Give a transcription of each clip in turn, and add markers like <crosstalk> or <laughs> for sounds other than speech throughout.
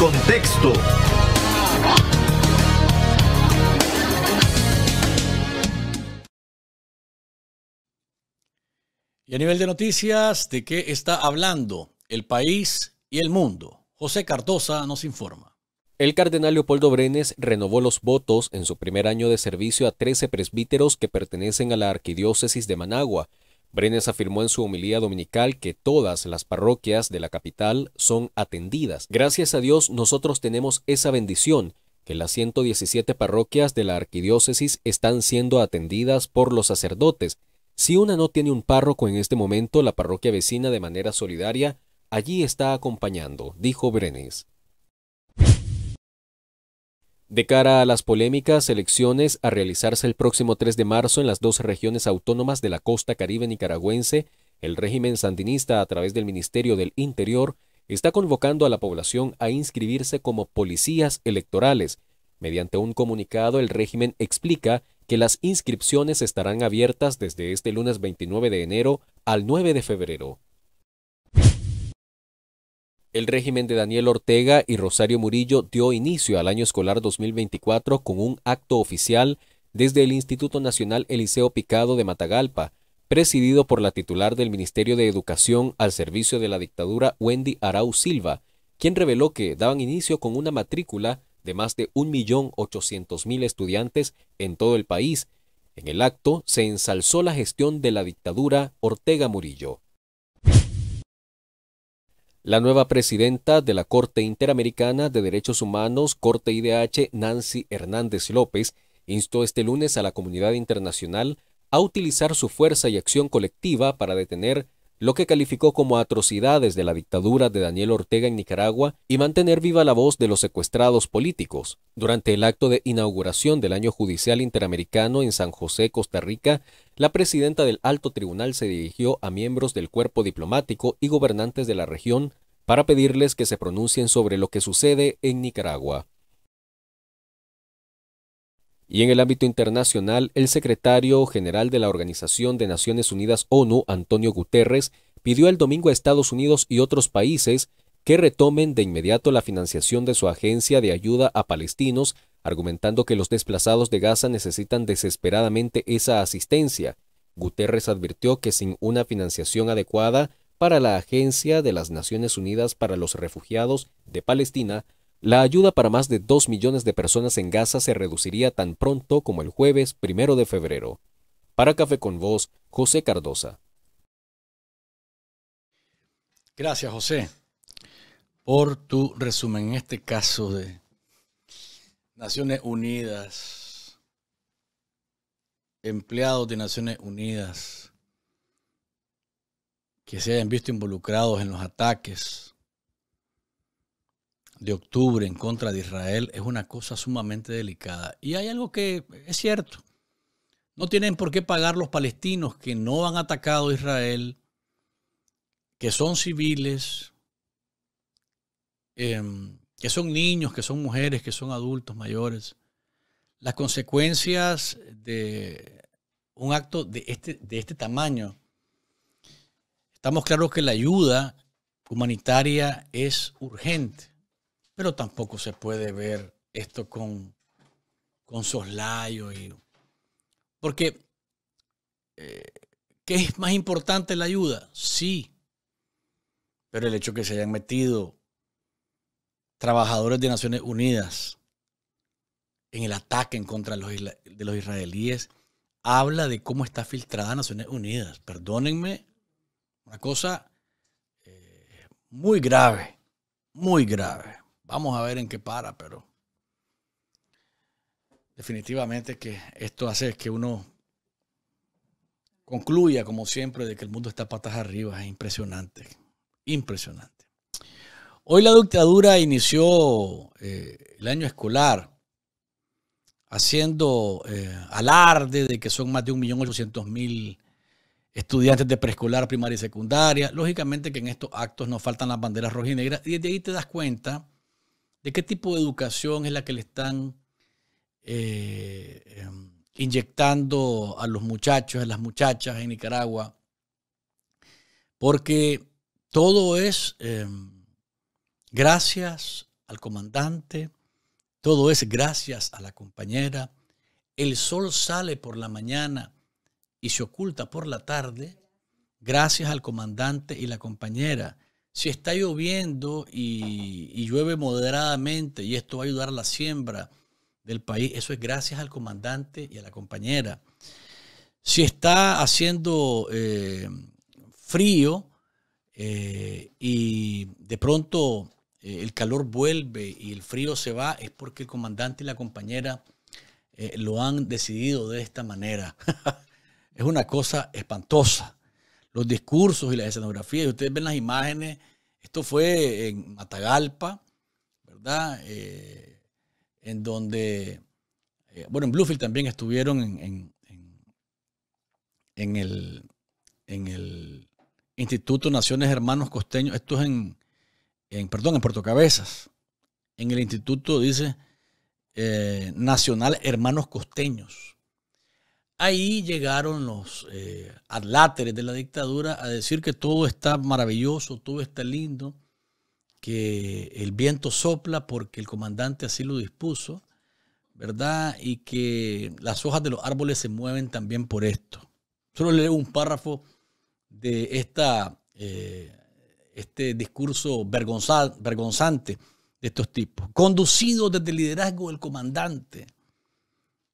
Contexto. Y a nivel de noticias, ¿de qué está hablando el país y el mundo? José Cardosa nos informa. El cardenal Leopoldo Brenes renovó los votos en su primer año de servicio a 13 presbíteros que pertenecen a la arquidiócesis de Managua, Brenes afirmó en su homilía dominical que todas las parroquias de la capital son atendidas. Gracias a Dios nosotros tenemos esa bendición, que las 117 parroquias de la arquidiócesis están siendo atendidas por los sacerdotes. Si una no tiene un párroco en este momento, la parroquia vecina de manera solidaria allí está acompañando, dijo Brenes. De cara a las polémicas elecciones a realizarse el próximo 3 de marzo en las dos regiones autónomas de la costa caribe nicaragüense, el régimen sandinista a través del Ministerio del Interior está convocando a la población a inscribirse como policías electorales. Mediante un comunicado el régimen explica que las inscripciones estarán abiertas desde este lunes 29 de enero al 9 de febrero. El régimen de Daniel Ortega y Rosario Murillo dio inicio al año escolar 2024 con un acto oficial desde el Instituto Nacional Eliseo Picado de Matagalpa, presidido por la titular del Ministerio de Educación al servicio de la dictadura Wendy Arau Silva, quien reveló que daban inicio con una matrícula de más de 1.800.000 estudiantes en todo el país. En el acto se ensalzó la gestión de la dictadura Ortega Murillo. La nueva presidenta de la Corte Interamericana de Derechos Humanos, Corte IDH, Nancy Hernández López, instó este lunes a la comunidad internacional a utilizar su fuerza y acción colectiva para detener lo que calificó como atrocidades de la dictadura de Daniel Ortega en Nicaragua y mantener viva la voz de los secuestrados políticos. Durante el acto de inauguración del año judicial interamericano en San José, Costa Rica, la presidenta del alto tribunal se dirigió a miembros del cuerpo diplomático y gobernantes de la región para pedirles que se pronuncien sobre lo que sucede en Nicaragua. Y en el ámbito internacional, el secretario general de la Organización de Naciones Unidas ONU, Antonio Guterres, pidió el domingo a Estados Unidos y otros países que retomen de inmediato la financiación de su agencia de ayuda a palestinos, argumentando que los desplazados de Gaza necesitan desesperadamente esa asistencia. Guterres advirtió que sin una financiación adecuada para la Agencia de las Naciones Unidas para los Refugiados de Palestina, la ayuda para más de 2 millones de personas en Gaza se reduciría tan pronto como el jueves primero de febrero. Para Café con Vos, José Cardosa. Gracias, José, por tu resumen. En este caso de Naciones Unidas, empleados de Naciones Unidas que se hayan visto involucrados en los ataques de octubre en contra de Israel es una cosa sumamente delicada. Y hay algo que es cierto. No tienen por qué pagar los palestinos que no han atacado a Israel, que son civiles, em, que son niños, que son mujeres, que son adultos mayores. Las consecuencias de un acto de este, de este tamaño. Estamos claros que la ayuda humanitaria es urgente. Pero tampoco se puede ver esto con, con soslayo. Y, porque, eh, ¿qué es más importante la ayuda? Sí. Pero el hecho que se hayan metido trabajadores de Naciones Unidas en el ataque en contra de los, israelíes habla de cómo está filtrada Naciones Unidas. Perdónenme, una cosa eh, muy grave, muy grave. Vamos a ver en qué para, pero definitivamente que esto hace que uno concluya, como siempre, de que el mundo está patas arriba. Es impresionante, impresionante. Hoy la dictadura inició eh, el año escolar haciendo eh, alarde de que son más de 1.800.000 estudiantes de preescolar, primaria y secundaria. Lógicamente que en estos actos nos faltan las banderas rojas y negras y desde ahí te das cuenta ¿De qué tipo de educación es la que le están eh, em, inyectando a los muchachos, a las muchachas en Nicaragua? Porque todo es em, gracias al comandante, todo es gracias a la compañera. El sol sale por la mañana y se oculta por la tarde gracias al comandante y la compañera. Si está lloviendo y, llueve moderadamente y esto va a ayudar a la siembra del país, eso es gracias al comandante y a la compañera. Si está haciendo eh, frío eh, y de pronto eh, el calor vuelve y el frío se va, es porque el comandante y la compañera lo han decidido de esta manera. <laughs> es una cosa espantosa los discursos y la escenografía, Y ustedes ven las imágenes. Esto fue en Matagalpa, ¿verdad? Eh, en donde, eh, bueno, en Bluefield también estuvieron en, en, el, Instituto Naciones Hermanos Costeños. Esto es en, perdón, en Puerto Cabezas. En el Instituto, dice, eh, Nacional Hermanos Costeños ahí llegaron los eh, adláteres de la dictadura a decir que todo está maravilloso, todo está lindo, que el viento sopla porque el comandante así lo dispuso, ¿verdad? Y que las hojas de los árboles se mueven también por esto. Solo leo un párrafo de esta, eh, este discurso vergonzante de estos tipos, conducido desde el liderazgo del comandante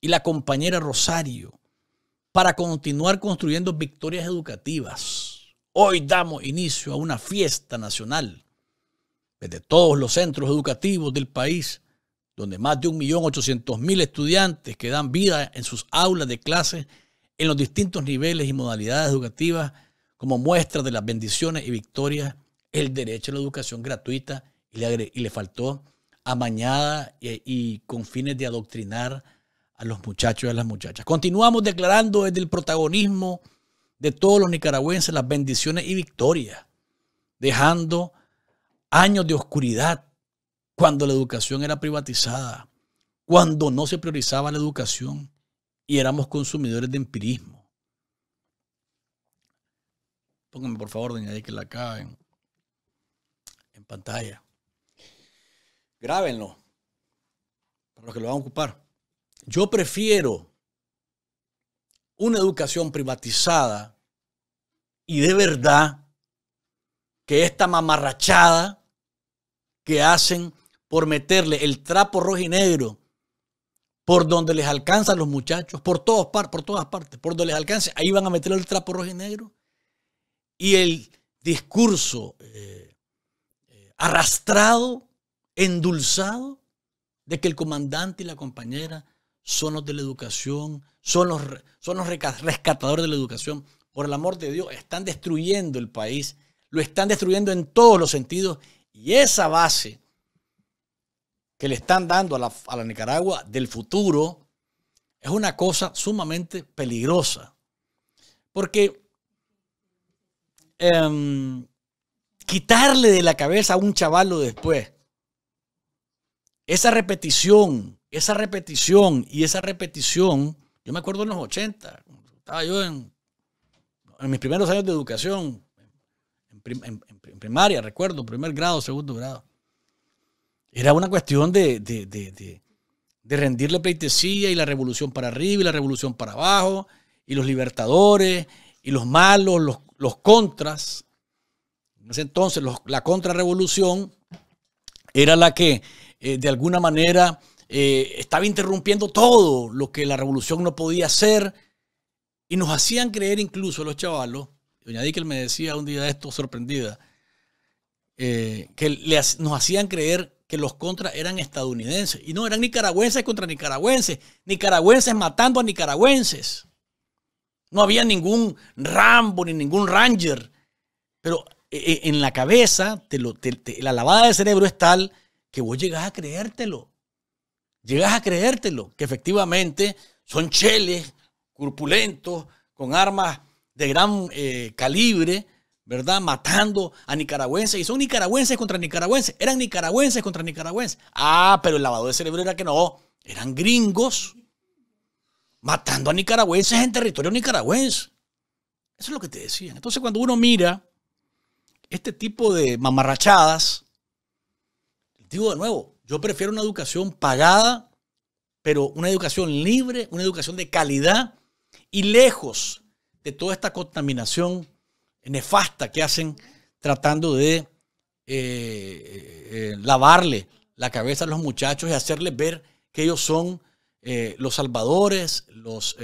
y la compañera Rosario para continuar construyendo victorias educativas. Hoy damos inicio a una fiesta nacional desde todos los centros educativos del país, donde más de 1.800.000 estudiantes que dan vida en sus aulas de clases en los distintos niveles y modalidades educativas como muestra de las bendiciones y victorias, el derecho a la educación gratuita y le, faltó amañada y, y con fines de adoctrinar a los muchachos y a las muchachas. Continuamos declarando desde el protagonismo de todos los nicaragüenses las bendiciones y victorias, dejando años de oscuridad cuando la educación era privatizada, cuando no se priorizaba la educación y éramos consumidores de empirismo. Pónganme por favor, doña, que la acaben en, en pantalla. Grábenlo para los que lo van a ocupar. Yo prefiero una educación privatizada y de verdad que esta mamarrachada que hacen por meterle el trapo rojo y negro por donde les alcanzan los muchachos, por, todos por todas partes, por donde les alcance, ahí van a meterle el trapo rojo y negro. Y el discurso eh, eh, arrastrado, endulzado, de que el comandante y la compañera son los de la educación, son los, son los rescatadores de la educación. Por el amor de Dios, están destruyendo el país, lo están destruyendo en todos los sentidos y esa base que le están dando a la, Nicaragua del futuro es una cosa sumamente peligrosa. Porque em, quitarle de la cabeza a un chavalo después esa repetición, esa repetición y esa repetición, yo me acuerdo en los 80, estaba yo en, mis primeros años de educación, en, primaria, recuerdo, primer grado, segundo grado. Era una cuestión de, rendir la pleitesía y la revolución para arriba y la revolución para abajo y los libertadores y los malos, los, contras. En ese entonces, la contrarrevolución era la que eh, de alguna manera eh, estaba interrumpiendo todo lo que la revolución no podía hacer. Y nos hacían creer incluso los chavalos, doña él me decía un día esto sorprendida, eh, que nos hacían creer que los contras eran estadounidenses. Y no, eran nicaragüenses contra nicaragüenses, nicaragüenses matando a nicaragüenses. No había ningún Rambo ni ningún Ranger. Pero en la cabeza, la lavada de cerebro es tal que vos llegas a creértelo. llegas a creértelo, que efectivamente son cheles, corpulentos, con armas de gran eh, calibre, ¿verdad? Matando a nicaragüenses. Y son nicaragüenses contra nicaragüenses. Eran nicaragüenses contra nicaragüenses. Ah, pero el lavado de cerebro era que no. Eran gringos matando a nicaragüenses en territorio nicaragüense. Eso es lo que te decían. Entonces, cuando uno mira este tipo de mamarrachadas, Digo de nuevo, yo prefiero una educación pagada, pero una educación libre, una educación de calidad y lejos de toda esta contaminación nefasta que hacen tratando de eh, eh, eh, lavarle la cabeza a los muchachos y hacerles ver que ellos son los salvadores, los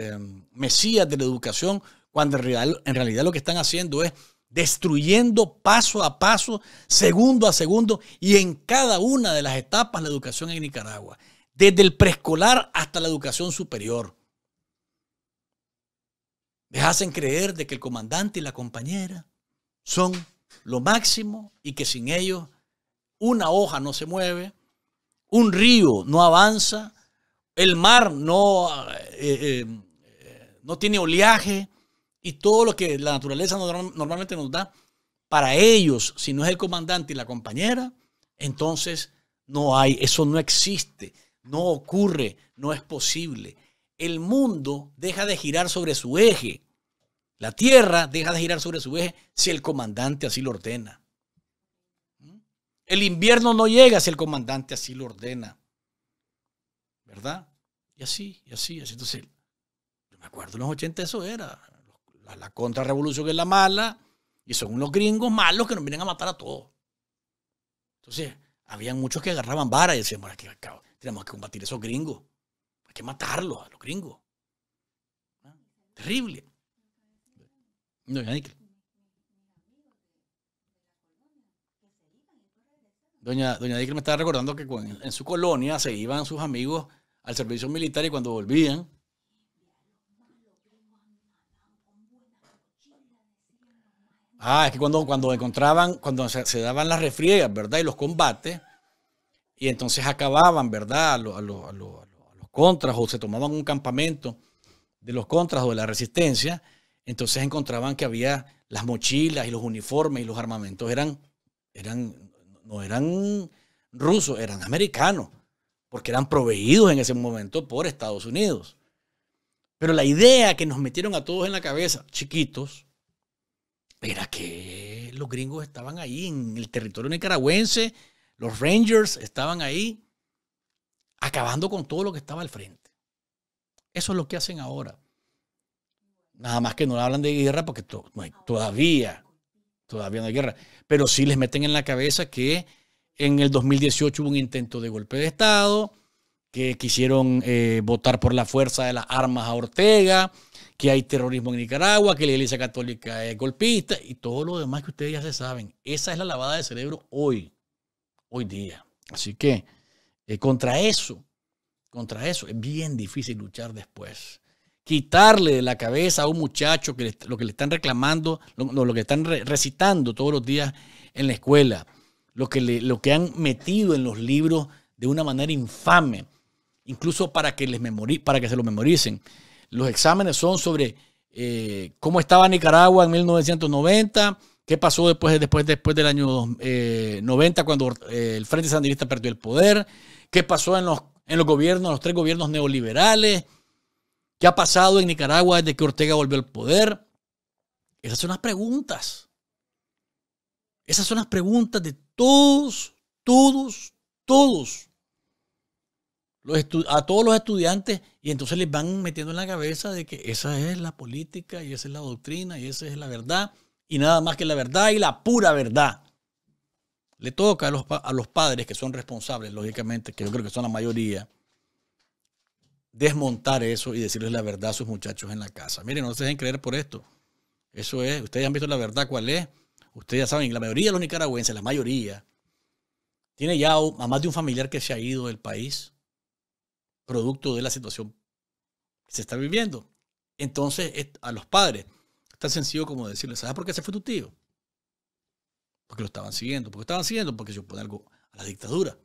mesías de la educación, cuando en en realidad lo que están haciendo es destruyendo paso a paso, segundo a segundo y en cada una de las etapas la educación en Nicaragua, desde el preescolar hasta la educación superior. Les hacen creer de que el comandante y la compañera son lo máximo y que sin ellos una hoja no se mueve, un río no avanza, el mar no, eh, eh, eh, no tiene oleaje, y todo lo que la naturaleza normalmente nos da, para ellos, si no es el comandante y la compañera, entonces no hay, eso no existe, no ocurre, no es posible. El mundo deja de girar sobre su eje, la tierra deja de girar sobre su eje si el comandante así lo ordena. El invierno no llega si el comandante así lo ordena. ¿Verdad? Y así, y así, y así. Entonces, yo me acuerdo en los 80 eso era la, contrarrevolución es la mala, y son unos gringos malos que nos vienen a matar a todos. Entonces, habían muchos que agarraban vara y decían, bueno, tenemos que combatir a esos gringos. Hay que matarlos a los gringos. ¿Ah? Terrible. Doña Doña, doña me estaba recordando que en, su colonia se iban sus amigos al servicio militar y cuando volvían, Ah, es que cuando, cuando encontraban, cuando se, daban las refriegas, ¿verdad? Y los combates, y entonces acababan, ¿verdad? A, los contras, o se tomaban un campamento de los contras o de la resistencia, entonces encontraban que había las mochilas y los uniformes y los armamentos eran, eran, no eran rusos, eran americanos, porque eran proveídos en ese momento por Estados Unidos. Pero la idea que nos metieron a todos en la cabeza, chiquitos, era que los gringos estaban ahí en el territorio nicaragüense, los Rangers estaban ahí, acabando con todo lo que estaba al frente. Eso es lo que hacen ahora. Nada más que no hablan de guerra porque todavía, todavía no hay guerra. Pero sí les meten en la cabeza que en el 2018 hubo un intento de golpe de Estado, que quisieron eh, votar por la fuerza de las armas a Ortega que hay terrorismo en Nicaragua, que la Iglesia Católica es golpista y todo lo demás que ustedes ya se saben. Esa es la lavada de cerebro hoy, hoy día. Así que eh, contra eso, contra eso es bien difícil luchar después. Quitarle de la cabeza a un muchacho que lo que le están reclamando, lo, que están recitando todos los días en la escuela, lo que, lo que han metido en los libros de una manera infame, incluso para que, les para que se lo memoricen. Los exámenes son sobre eh, cómo estaba Nicaragua en 1990, qué pasó después, después, después del año 90 eh, cuando eh, el Frente Sandinista perdió el poder, qué pasó en los, en los gobiernos, los tres gobiernos neoliberales, qué ha pasado en Nicaragua desde que Ortega volvió al poder. Esas son las preguntas. Esas son las preguntas de todos, todos, todos a todos los estudiantes y entonces les van metiendo en la cabeza de que esa es la política y esa es la doctrina y esa es la verdad y nada más que la verdad y la pura verdad. Le toca a los, a los padres que son responsables, lógicamente, que yo creo que son la mayoría, desmontar eso y decirles la verdad a sus muchachos en la casa. Miren, no se dejen creer por esto. Eso es, ustedes han visto la verdad cuál es. Ustedes ya saben, la mayoría de los nicaragüenses, la mayoría, tiene ya a más de un familiar que se ha ido del país producto de la situación que se está viviendo. Entonces, a los padres, tan sencillo como decirles, ¿sabes por qué se fue tu tío? Porque lo estaban siguiendo, porque estaban siguiendo, porque se opone algo a la dictadura.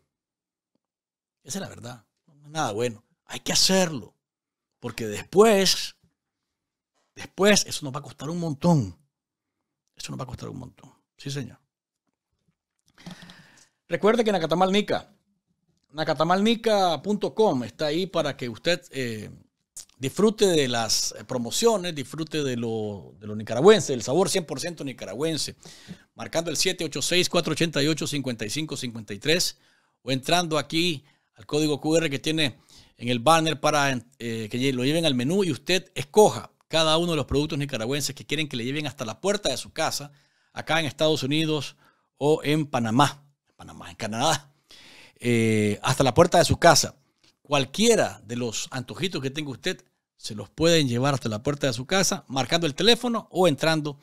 Esa es la verdad. No es nada bueno. Hay que hacerlo. Porque después, después, eso nos va a costar un montón. Eso nos va a costar un montón. Sí, señor. Recuerde que en Acatamalnica Nacatamalnica.com está ahí para que usted eh, disfrute de las eh, promociones, disfrute de lo, de nicaragüense, del sabor 100% nicaragüense, marcando el 786-488-5553 o entrando aquí al código QR que tiene en el banner para eh, que lo lleven al menú y usted escoja cada uno de los productos nicaragüenses que quieren que le lleven hasta la puerta de su casa, acá en Estados Unidos o en Panamá, Panamá, en Canadá. Eh, hasta la puerta de su casa. Cualquiera de los antojitos que tenga usted se los pueden llevar hasta la puerta de su casa marcando el teléfono o entrando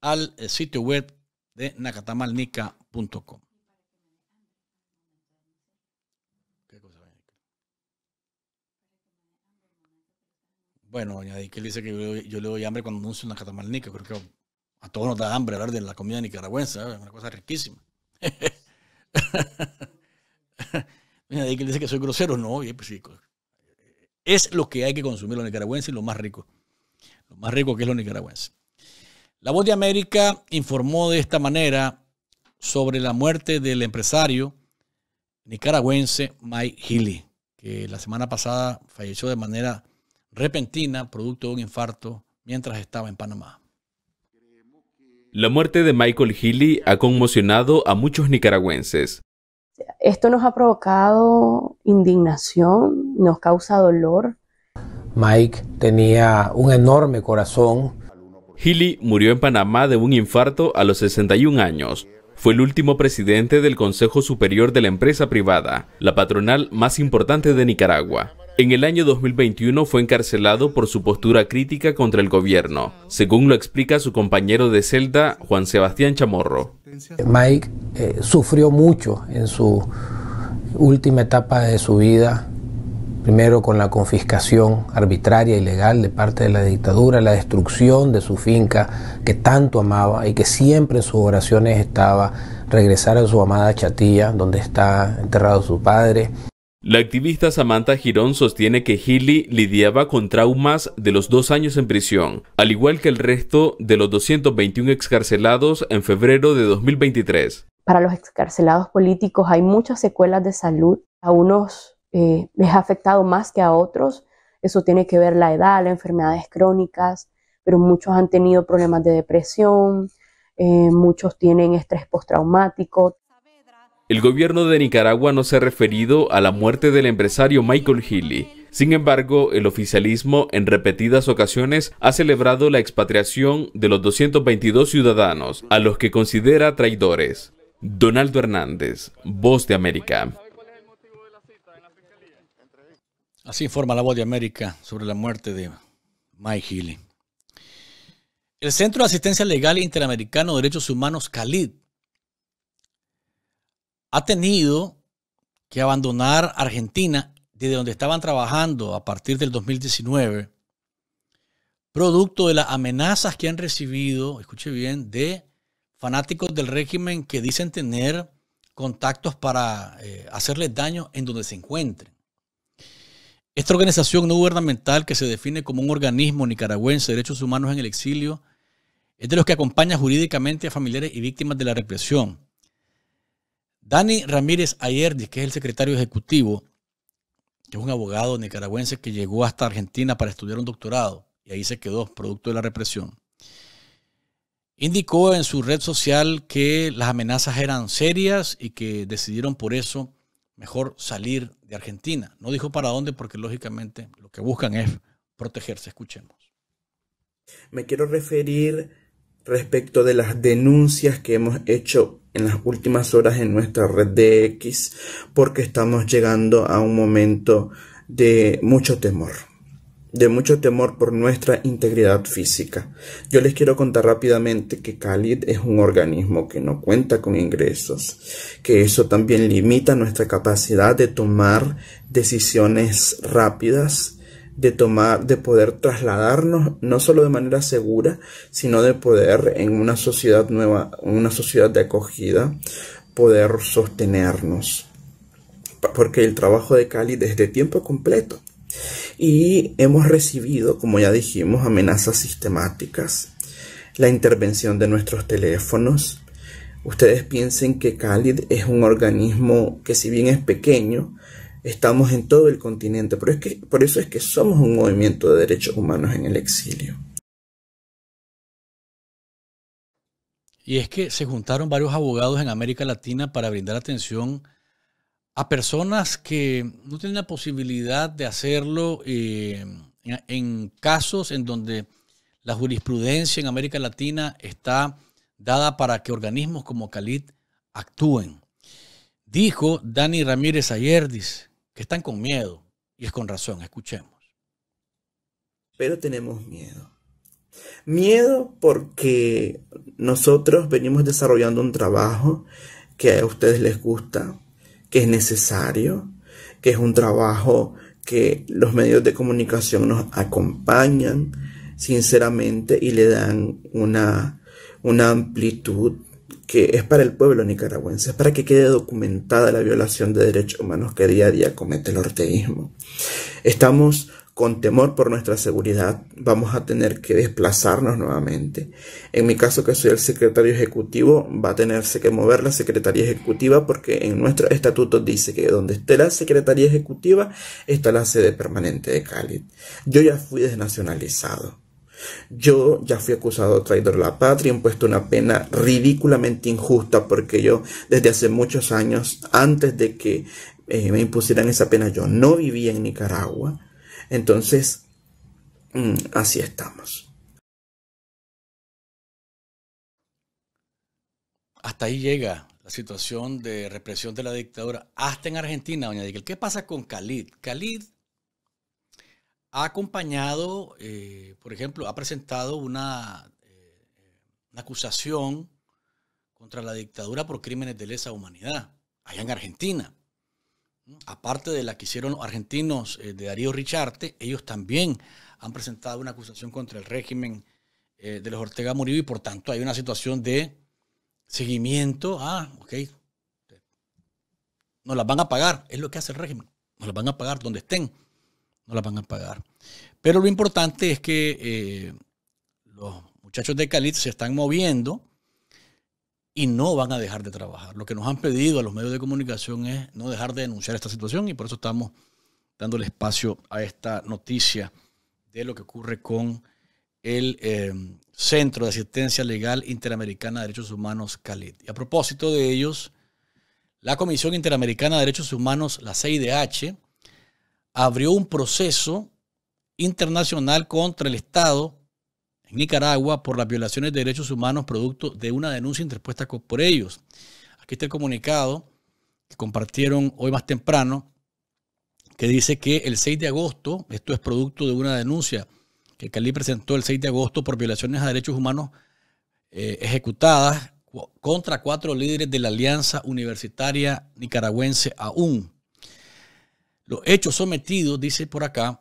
al eh, sitio web de nakatamalnica.com. Bueno, añadí que dice que yo, le doy hambre cuando anuncio Nacatamalnica. Creo que a todos nos da hambre hablar de la comida nicaragüense. Es una cosa riquísima. <laughs> nadie <laughs> dice que soy grosero. No, pues Es lo que hay que consumir los nicaragüenses, lo más rico. Lo más rico que es lo nicaragüense. La Voz de América informó de esta manera sobre la muerte del empresario nicaragüense Mike Healy, que la semana pasada falleció de manera repentina producto de un infarto mientras estaba en Panamá. La muerte de Michael Healy ha conmocionado a muchos nicaragüenses, esto nos ha provocado indignación, nos causa dolor. Mike tenía un enorme corazón. Healy murió en Panamá de un infarto a los 61 años. Fue el último presidente del Consejo Superior de la Empresa Privada, la patronal más importante de Nicaragua. En el año 2021 fue encarcelado por su postura crítica contra el gobierno, según lo explica su compañero de celda, Juan Sebastián Chamorro. Mike eh, sufrió mucho en su última etapa de su vida, primero con la confiscación arbitraria y legal de parte de la dictadura, la destrucción de su finca que tanto amaba y que siempre en sus oraciones estaba regresar a su amada Chatilla, donde está enterrado su padre. La activista Samantha Girón sostiene que Healy lidiaba con traumas de los dos años en prisión, al igual que el resto de los 221 excarcelados en febrero de 2023. Para los excarcelados políticos hay muchas secuelas de salud. A unos eh, les ha afectado más que a otros. Eso tiene que ver la edad, las enfermedades crónicas, pero muchos han tenido problemas de depresión, eh, muchos tienen estrés postraumático, el gobierno de Nicaragua no se ha referido a la muerte del empresario Michael Healy. Sin embargo, el oficialismo en repetidas ocasiones ha celebrado la expatriación de los 222 ciudadanos, a los que considera traidores. Donaldo Hernández, Voz de América. Así informa la Voz de América sobre la muerte de Mike Healy. El Centro de Asistencia Legal Interamericano de Derechos Humanos, CALID, ha tenido que abandonar Argentina desde donde estaban trabajando a partir del 2019, producto de las amenazas que han recibido, escuche bien, de fanáticos del régimen que dicen tener contactos para eh, hacerles daño en donde se encuentren. Esta organización no gubernamental que se define como un organismo nicaragüense de derechos humanos en el exilio es de los que acompaña jurídicamente a familiares y víctimas de la represión. Dani Ramírez Ayerdi, que es el secretario ejecutivo, que es un abogado nicaragüense que llegó hasta Argentina para estudiar un doctorado y ahí se quedó, producto de la represión, indicó en su red social que las amenazas eran serias y que decidieron por eso mejor salir de Argentina. No dijo para dónde porque lógicamente lo que buscan es protegerse. Escuchemos. Me quiero referir respecto de las denuncias que hemos hecho en las últimas horas en nuestra red de X porque estamos llegando a un momento de mucho temor, de mucho temor por nuestra integridad física. Yo les quiero contar rápidamente que Khalid es un organismo que no cuenta con ingresos, que eso también limita nuestra capacidad de tomar decisiones rápidas de poder trasladarnos, no solo de manera segura, sino de poder en una sociedad nueva, una sociedad de acogida, poder sostenernos. Porque el trabajo de Cali desde tiempo completo. Y hemos recibido, como ya dijimos, amenazas sistemáticas, la intervención de nuestros teléfonos. Ustedes piensen que Cálid es un organismo que si bien es pequeño, estamos en todo el continente. Pero es que, por eso es que somos un movimiento de derechos humanos en el exilio. Y es que se juntaron varios abogados en América Latina para brindar atención a personas que no tienen la posibilidad de hacerlo eh, en casos en donde la jurisprudencia en América Latina está dada para que organismos como Calit actúen. Dijo Dani Ramírez Ayerdis, que están con miedo, y es con razón, escuchemos. Pero tenemos miedo. Miedo porque nosotros venimos desarrollando un trabajo que a ustedes les gusta, que es necesario, que es un trabajo que los medios de comunicación nos acompañan sinceramente y le dan una, una amplitud que es para el pueblo nicaragüense, es para que quede documentada la violación de derechos humanos que día a día comete el orteísmo. Estamos con temor por nuestra seguridad, vamos a tener que desplazarnos nuevamente. En mi caso, que soy el secretario ejecutivo, va a tenerse que mover la secretaría ejecutiva porque en nuestro estatuto dice que donde esté la secretaría ejecutiva está la sede permanente de Cali. Yo ya fui desnacionalizado. Yo ya fui acusado de traidor a la patria, impuesto una pena ridículamente injusta porque yo desde hace muchos años, antes de que eh, me impusieran esa pena, yo no vivía en Nicaragua. Entonces, mm, así estamos. Hasta ahí llega la situación de represión de la dictadura, hasta en Argentina, doña Miguel. ¿Qué pasa con Khalid? Khalid ha acompañado, eh, por ejemplo, ha presentado eh, una, acusación contra la dictadura por crímenes de lesa humanidad, allá en Argentina. Aparte de la que hicieron los argentinos eh, de Darío Richarte, ellos también han presentado una acusación contra el régimen de los Ortega Murillo y por tanto hay una situación de seguimiento. Ah, ok. Nos las van a pagar, es lo que hace el régimen. Nos las van a pagar donde estén no la van a pagar. Pero lo importante es que eh, los muchachos de Calit se están moviendo y no van a dejar de trabajar. Lo que nos han pedido a los medios de comunicación es no dejar de denunciar esta situación y por eso estamos dándole espacio a esta noticia de lo que ocurre con el eh, Centro de Asistencia Legal Interamericana de Derechos Humanos, Cali. Y a propósito de ellos, la Comisión Interamericana de Derechos Humanos, la CIDH, abrió un proceso internacional contra el Estado en Nicaragua por las violaciones de derechos humanos producto de una denuncia interpuesta por ellos. Aquí está el comunicado que compartieron hoy más temprano, que dice que el 6 de agosto, esto es producto de una denuncia que Cali presentó el 6 de agosto por violaciones a derechos humanos eh, ejecutadas contra cuatro líderes de la Alianza Universitaria Nicaragüense aún. Los hechos sometidos, dice por acá,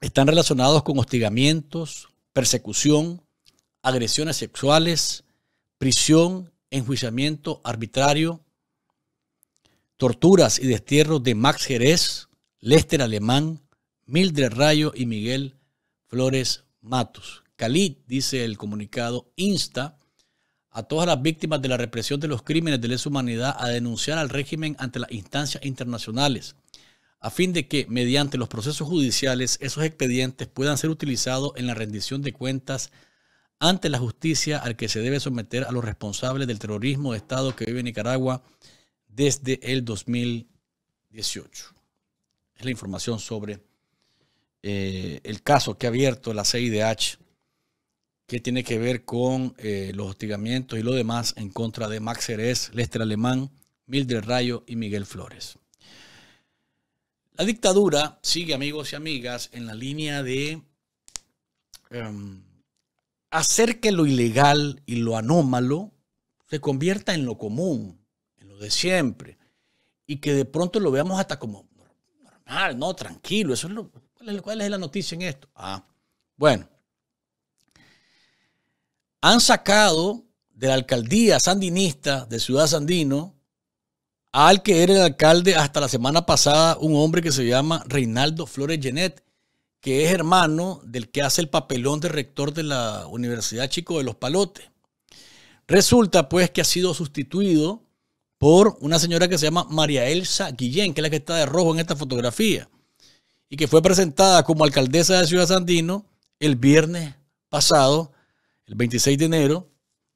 están relacionados con hostigamientos, persecución, agresiones sexuales, prisión, enjuiciamiento arbitrario, torturas y destierros de Max Jerez, Lester Alemán, Mildred Rayo y Miguel Flores Matos. Calit, dice el comunicado, insta a todas las víctimas de la represión de los crímenes de lesa humanidad a denunciar al régimen ante las instancias internacionales a fin de que, mediante los procesos judiciales, esos expedientes puedan ser utilizados en la rendición de cuentas ante la justicia al que se debe someter a los responsables del terrorismo de Estado que vive Nicaragua desde el 2018. Es la información sobre eh, el caso que ha abierto la CIDH, que tiene que ver con eh, los hostigamientos y lo demás en contra de Max Jerez, Lester Alemán, Mildred Rayo y Miguel Flores. La dictadura sigue, amigos y amigas, en la línea de em, hacer que lo ilegal y lo anómalo se convierta en lo común, en lo de siempre, y que de pronto lo veamos hasta como normal, no, tranquilo. es ¿cuál, es, es la noticia en esto? Ah, bueno. Han sacado de la alcaldía sandinista de Ciudad Sandino al que era el alcalde hasta la semana pasada, un hombre que se llama Reinaldo Flores Genet, que es hermano del que hace el papelón de rector de la Universidad Chico de los Palotes. Resulta pues que ha sido sustituido por una señora que se llama María Elsa Guillén, que es la que está de rojo en esta fotografía, y que fue presentada como alcaldesa de Ciudad Sandino el viernes pasado, el 26 de enero,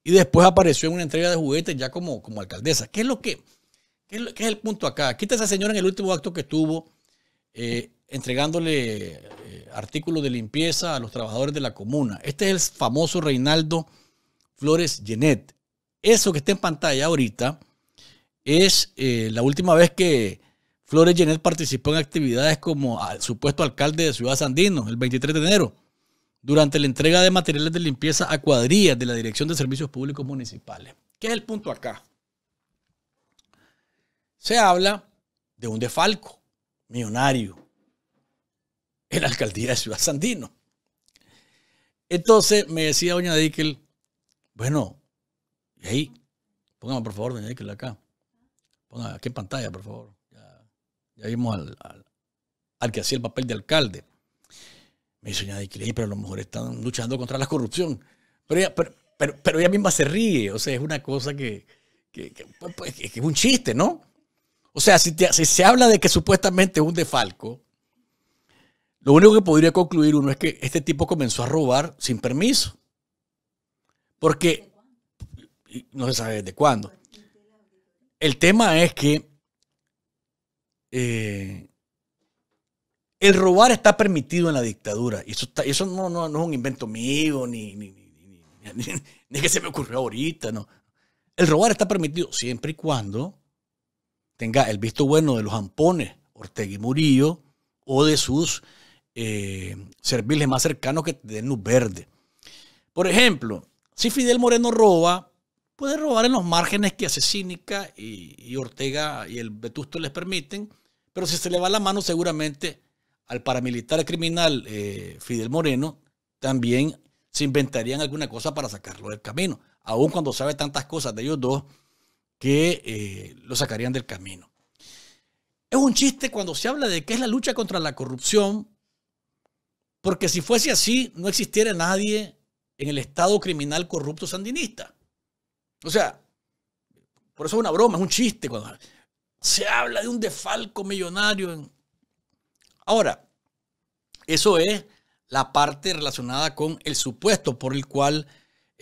y después apareció en una entrega de juguetes ya como, como alcaldesa. ¿Qué es lo que... ¿Qué es el punto acá? está esa señora en el último acto que tuvo, eh, entregándole eh, artículos de limpieza a los trabajadores de la comuna. Este es el famoso Reinaldo Flores Genet. Eso que está en pantalla ahorita es eh, la última vez que Flores Genet participó en actividades como ah, supuesto alcalde de Ciudad Sandino, el 23 de enero, durante la entrega de materiales de limpieza a cuadrillas de la Dirección de Servicios Públicos Municipales. ¿Qué es el punto acá? se habla de un defalco millonario en la alcaldía de Ciudad Sandino. Entonces me decía doña Dickel, bueno, y ahí, póngame por favor, doña Dickel, acá. Póngame aquí en pantalla, por favor. Ya, vimos al, que hacía el papel de alcalde. Me dice doña Dickel, pero a lo mejor están luchando contra la corrupción. Pero ella, pero, pero, ella misma se ríe, o sea, es una cosa que pues, pues, es un chiste, ¿no? O sea, si, se habla de que supuestamente es un defalco, lo único que podría concluir uno es que este tipo comenzó a robar sin permiso. Porque no se sabe desde cuándo. El tema es que eh, el robar está permitido en la dictadura. Y eso, no, no, es un invento mío, ni, ni, que se me ocurrió ahorita. No. El robar está permitido siempre y cuando tenga el visto bueno de los ampones Ortega y Murillo o de sus eh, serviles más cercanos que de luz verde. Por ejemplo, si Fidel Moreno roba, puede robar en los márgenes que Asesínica y, Ortega y el Vetusto les permiten, pero si se le va la mano seguramente al paramilitar criminal eh, Fidel Moreno, también se inventarían alguna cosa para sacarlo del camino. Aun cuando sabe tantas cosas de ellos dos, que eh, lo sacarían del camino. Es un chiste cuando se habla de qué es la lucha contra la corrupción, porque si fuese así, no existiera nadie en el Estado criminal corrupto sandinista. O sea, por eso es una broma, es un chiste. Cuando se habla de un defalco millonario. Ahora, eso es la parte relacionada con el supuesto por el cual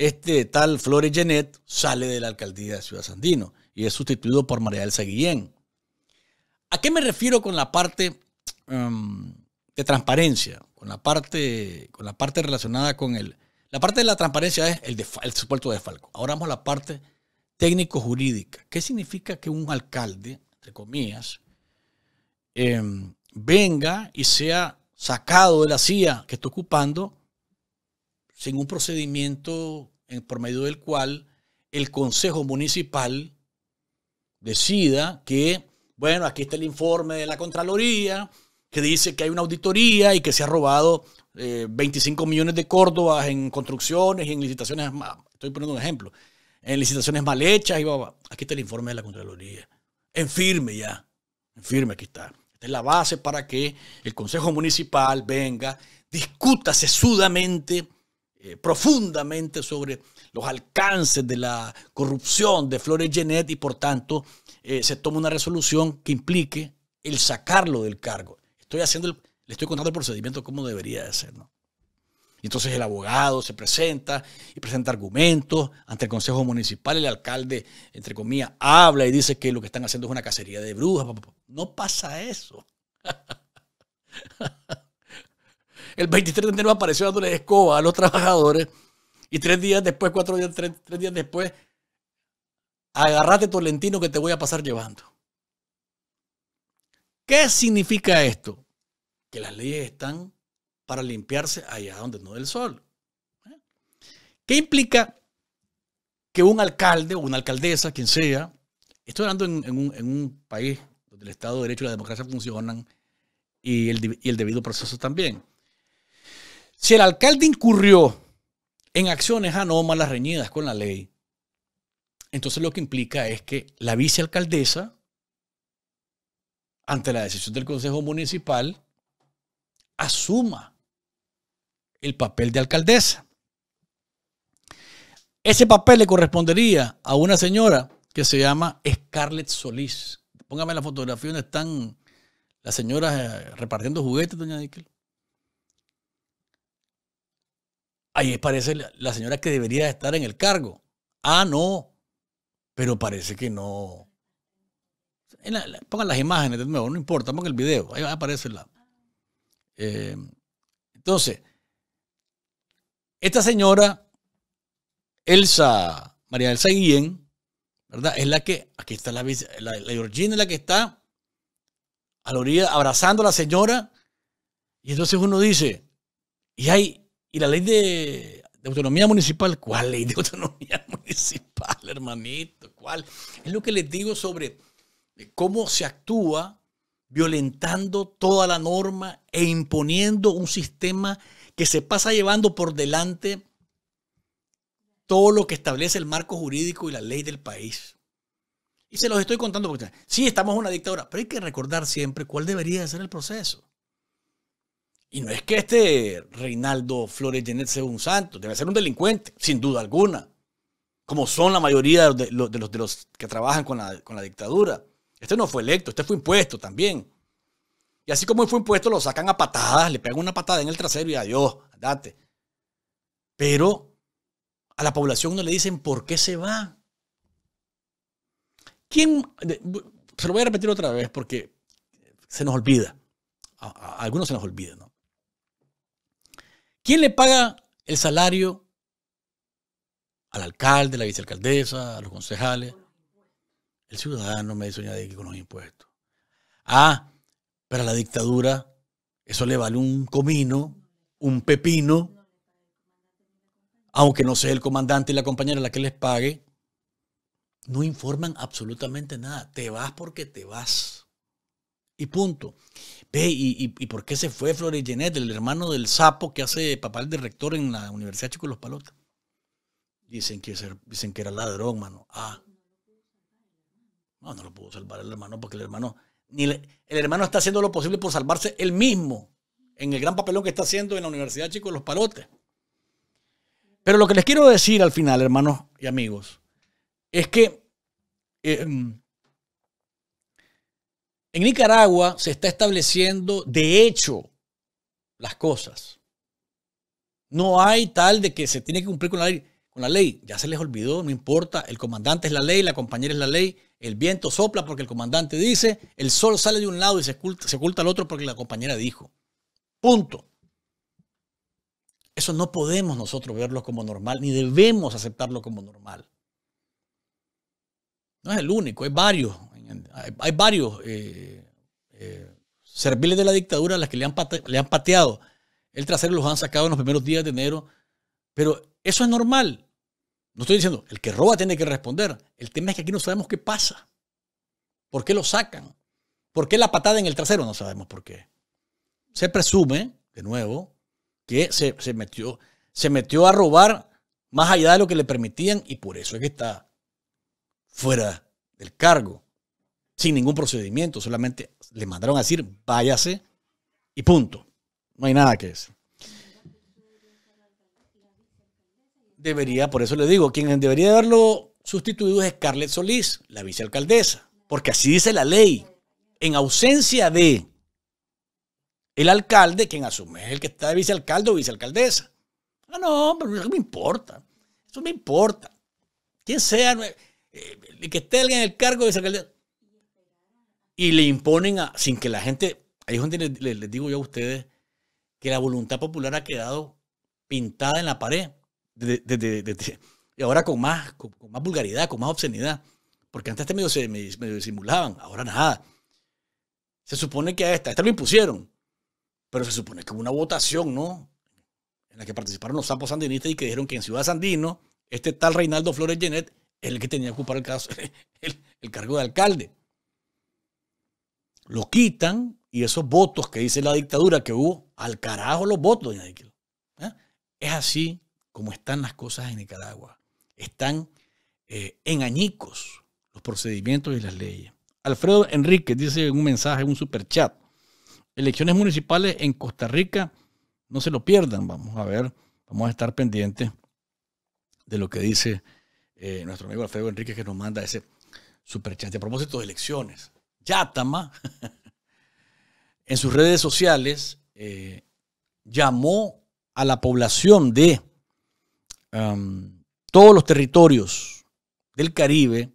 este tal Flores Genet sale de la alcaldía de Ciudad Sandino y es sustituido por María Elsa Guillén. ¿A qué me refiero con la parte em, de transparencia? Con la parte, con la parte relacionada con el... La parte de la transparencia es el, el supuesto Falco. Ahora vamos a la parte técnico-jurídica. ¿Qué significa que un alcalde, entre comillas, em, venga y sea sacado de la CIA que está ocupando sin un procedimiento por medio del cual el Consejo Municipal decida que, bueno, aquí está el informe de la Contraloría, que dice que hay una auditoría y que se ha robado 25 eh, millones de córdobas en construcciones y en licitaciones, estoy poniendo un ejemplo, en licitaciones mal hechas y Aquí está el informe de la Contraloría. En firme ya, en firme aquí está. Esta es la base para que el Consejo Municipal venga, discuta sesudamente. Eh, profundamente sobre los alcances de la corrupción de Flores Genet y por tanto eh, se toma una resolución que implique el sacarlo del cargo. Estoy haciendo le estoy contando el procedimiento como debería de ser. entonces el abogado se presenta y presenta argumentos ante el Consejo Municipal. El alcalde, entre comillas, habla y dice que lo que están haciendo es una cacería de brujas. No pasa eso. <laughs> el 23 de enero apareció dándole escoba a los trabajadores y tres días después, cuatro días, tres, días después, agarrate Tolentino que te voy a pasar llevando. ¿Qué significa esto? Que las leyes están para limpiarse allá donde no del sol. ¿Qué implica que un alcalde o una alcaldesa, quien sea, estoy hablando en, un, país donde el Estado de Derecho y la democracia funcionan y el, y el debido proceso también, si el alcalde incurrió en acciones anómalas reñidas con la ley, entonces lo que implica es que la vicealcaldesa, ante la decisión del Consejo Municipal, asuma el papel de alcaldesa. Ese papel le correspondería a una señora que se llama Scarlett Solís. Póngame la fotografía donde están las señoras eh, repartiendo juguetes, doña Dickel. ahí parece la señora que debería estar en el cargo. Ah, no, pero parece que no. pongan las imágenes de nuevo, no importa, pongan el video, ahí aparece la. aparecerla. Eh, entonces, esta señora, Elsa, María Elsa Guillén, ¿verdad? Es la que, aquí está la, la, la Georgina, la que está a la orilla abrazando a la señora, y entonces uno dice, y hay y la ley de, autonomía municipal, ¿cuál ley de <laughs> autonomía municipal, hermanito? ¿Cuál? Es lo que les digo sobre eh, cómo se actúa violentando toda la norma e imponiendo un sistema que se pasa llevando por delante todo lo que establece el marco jurídico y la ley del país. Y se los estoy contando porque sí, estamos en una dictadura, pero hay que recordar siempre cuál debería ser el proceso. Y no es que este Reinaldo Flores Llenet sea un santo, debe ser un delincuente, sin duda alguna, como son la mayoría de los, de los, que trabajan con la, dictadura. Este no fue electo, este fue impuesto también. Y así como fue impuesto, lo sacan a patadas, le pegan una patada en el trasero y adiós, andate. Pero a la población no le dicen por qué se va. ¿Quién? Se lo voy a repetir otra vez porque se nos olvida. algunos se nos olvida, ¿no? ¿Quién le paga el salario al alcalde, la vicealcaldesa, a los concejales? El ciudadano me dice añadir con los impuestos. Ah, pero a la dictadura eso le vale un comino, un pepino, aunque no sea el comandante y la compañera la que les pague. No informan absolutamente nada. Te vas porque te vas. Y punto. Ve, y, por qué se fue Flores Genet, el hermano del sapo que hace papel de rector en la Universidad Chico de los Palotes? Dicen que, dicen que era ladrón, mano. Ah. No, no lo pudo salvar el hermano porque el hermano. Ni el hermano está haciendo lo posible por salvarse él mismo en el gran papelón que está haciendo en la Universidad Chico de los Palotes. Pero lo que les quiero decir al final, hermanos y amigos, es que eh, en Nicaragua se está estableciendo de hecho las cosas. No hay tal de que se tiene que cumplir con la ley. Con la ley ya se les olvidó, no importa. El comandante es la ley, la compañera es la ley. El viento sopla porque el comandante dice. El sol sale de un lado y se oculta, se oculta al otro porque la compañera dijo. Punto. Eso no podemos nosotros verlo como normal, ni debemos aceptarlo como normal. No es el único, hay varios hay, varios eh, eh, serviles de la dictadura a las que le han, pateado el trasero, los han sacado en los primeros días de enero. Pero eso es normal. No estoy diciendo, el que roba tiene que responder. El tema es que aquí no sabemos qué pasa. ¿Por qué lo sacan? ¿Por qué la patada en el trasero? No sabemos por qué. Se presume, de nuevo, que se, metió, se metió a robar más allá de lo que le permitían y por eso es que está fuera del cargo sin ningún procedimiento, solamente le mandaron a decir, váyase y punto. No hay nada que decir. Debería, por eso le digo, quien debería haberlo sustituido es Scarlett Solís, la vicealcaldesa, porque así dice la ley. En ausencia de el alcalde, quien asume es el que está de vicealcalde o vicealcaldesa. Ah, no, pero eso me importa. Eso me importa. Quien sea, eh, el que esté en el cargo de vicealcaldesa, y le imponen a, sin que la gente, ahí es donde les, digo yo a ustedes, que la voluntad popular ha quedado pintada en la pared, y ahora con más, con, más vulgaridad, con más obscenidad, porque antes este medio se me disimulaban ahora nada. Se supone que a esta, a esta lo impusieron, pero se supone que hubo una votación, ¿no? En la que participaron los sapos sandinistas y que dijeron que en Ciudad Sandino, este tal Reinaldo Flores Genet es el que tenía que ocupar el, caso, <laughs> el cargo de alcalde lo quitan y esos votos que dice la dictadura que hubo, al carajo los votos, doña ¿Ah? Es así como están las cosas en Nicaragua. Están eh, en añicos los procedimientos y las leyes. Alfredo Enríquez dice en un mensaje, en un superchat, elecciones municipales en Costa Rica, no se lo pierdan, vamos a ver, vamos a estar pendientes de lo que dice eh, nuestro amigo Alfredo Enrique que nos manda ese superchat. A propósito de elecciones, Yátama, en sus redes sociales, eh, llamó a la población de todos los territorios del Caribe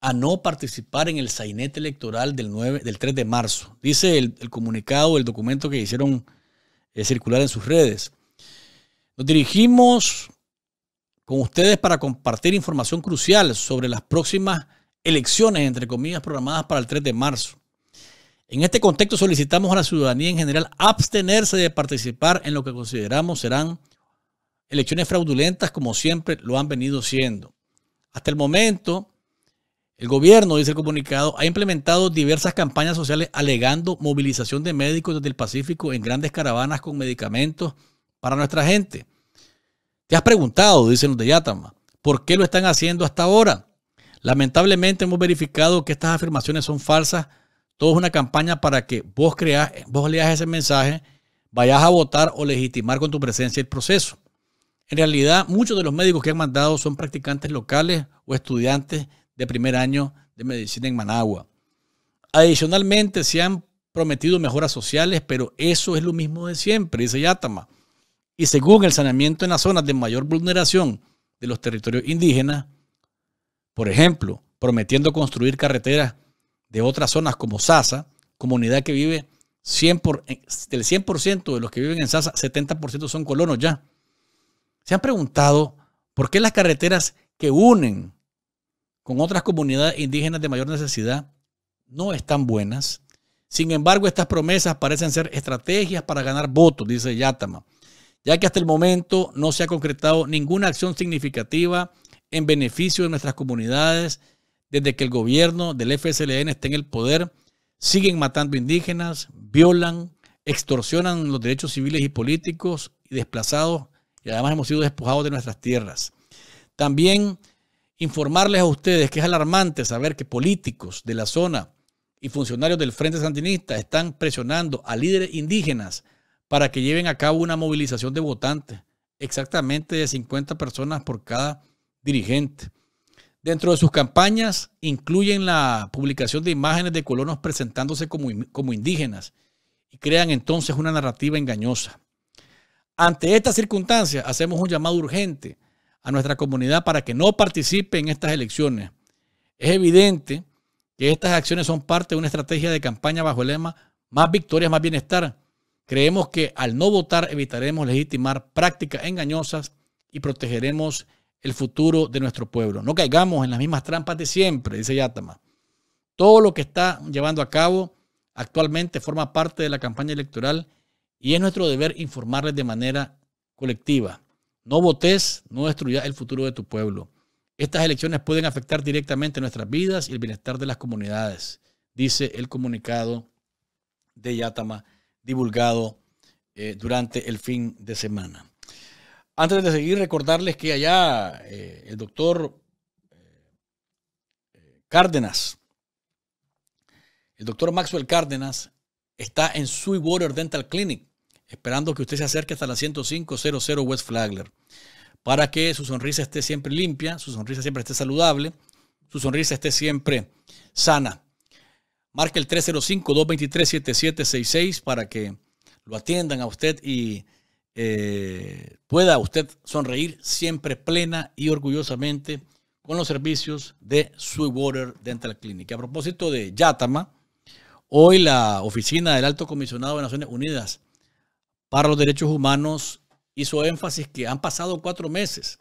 a no participar en el sainete electoral del, del 3 de marzo. Dice el, comunicado, el documento que hicieron eh, circular en sus redes. Nos dirigimos con ustedes para compartir información crucial sobre las próximas elecciones, entre comillas, programadas para el 3 de marzo. En este contexto solicitamos a la ciudadanía en general abstenerse de participar en lo que consideramos serán elecciones fraudulentas como siempre lo han venido siendo. Hasta el momento, el gobierno, dice el comunicado, ha implementado diversas campañas sociales alegando movilización de médicos desde el Pacífico en grandes caravanas con medicamentos para nuestra gente. Te has preguntado, dicen los de Yatama, ¿por qué lo están haciendo hasta ahora? Lamentablemente hemos verificado que estas afirmaciones son falsas. Todo es una campaña para que vos creas, vos leas ese mensaje, vayas a votar o legitimar con tu presencia el proceso. En realidad, muchos de los médicos que han mandado son practicantes locales o estudiantes de primer año de medicina en Managua. Adicionalmente, se han prometido mejoras sociales, pero eso es lo mismo de siempre, dice Yatama. Y según el saneamiento en las zonas de mayor vulneración de los territorios indígenas, por ejemplo, prometiendo construir carreteras de otras zonas como Sasa, comunidad que vive 100 eh, del 100% de los que viven en Sasa, 70% son colonos ya. ¿Se han preguntado por qué las carreteras que unen con otras comunidades indígenas de mayor necesidad no están buenas? Sin embargo, estas promesas parecen ser estrategias para ganar votos, dice Yatama, ya que hasta el momento no se ha concretado ninguna acción significativa en beneficio de nuestras comunidades desde que el gobierno del FSLN está en el poder. Siguen matando indígenas, violan, extorsionan los derechos civiles y políticos y desplazados y además hemos sido despojados de nuestras tierras. También informarles a ustedes que es alarmante saber que políticos de la zona y funcionarios del Frente Sandinista están presionando a líderes indígenas para que lleven a cabo una movilización de votantes, exactamente de 50 personas por cada dirigente. Dentro de sus campañas incluyen la publicación de imágenes de colonos presentándose como, como indígenas y crean entonces una narrativa engañosa. Ante estas circunstancias, hacemos un llamado urgente a nuestra comunidad para que no participe en estas elecciones. Es evidente que estas acciones son parte de una estrategia de campaña bajo el lema más victorias, más bienestar. Creemos que al no votar evitaremos legitimar prácticas engañosas y protegeremos el futuro de nuestro pueblo. No caigamos en las mismas trampas de siempre, dice Yatama. Todo lo que está llevando a cabo actualmente forma parte de la campaña electoral y es nuestro deber informarles de manera colectiva. No votes, no destruyas el futuro de tu pueblo. Estas elecciones pueden afectar directamente nuestras vidas y el bienestar de las comunidades, dice el comunicado de Yatama divulgado eh, durante el fin de semana. Antes de seguir, recordarles que allá eh, el doctor eh, Cárdenas, el doctor Maxwell Cárdenas, está en Sweetwater Dental Clinic, esperando que usted se acerque hasta la 10500 West Flagler, para que su sonrisa esté siempre limpia, su sonrisa siempre esté saludable, su sonrisa esté siempre sana. Marque el 305-223-7766 para que lo atiendan a usted y eh, pueda usted sonreír siempre plena y orgullosamente con los servicios de Sweetwater Dental Clinic. A propósito de Yatama, hoy la oficina del Alto Comisionado de Naciones Unidas para los Derechos Humanos hizo énfasis que han pasado cuatro meses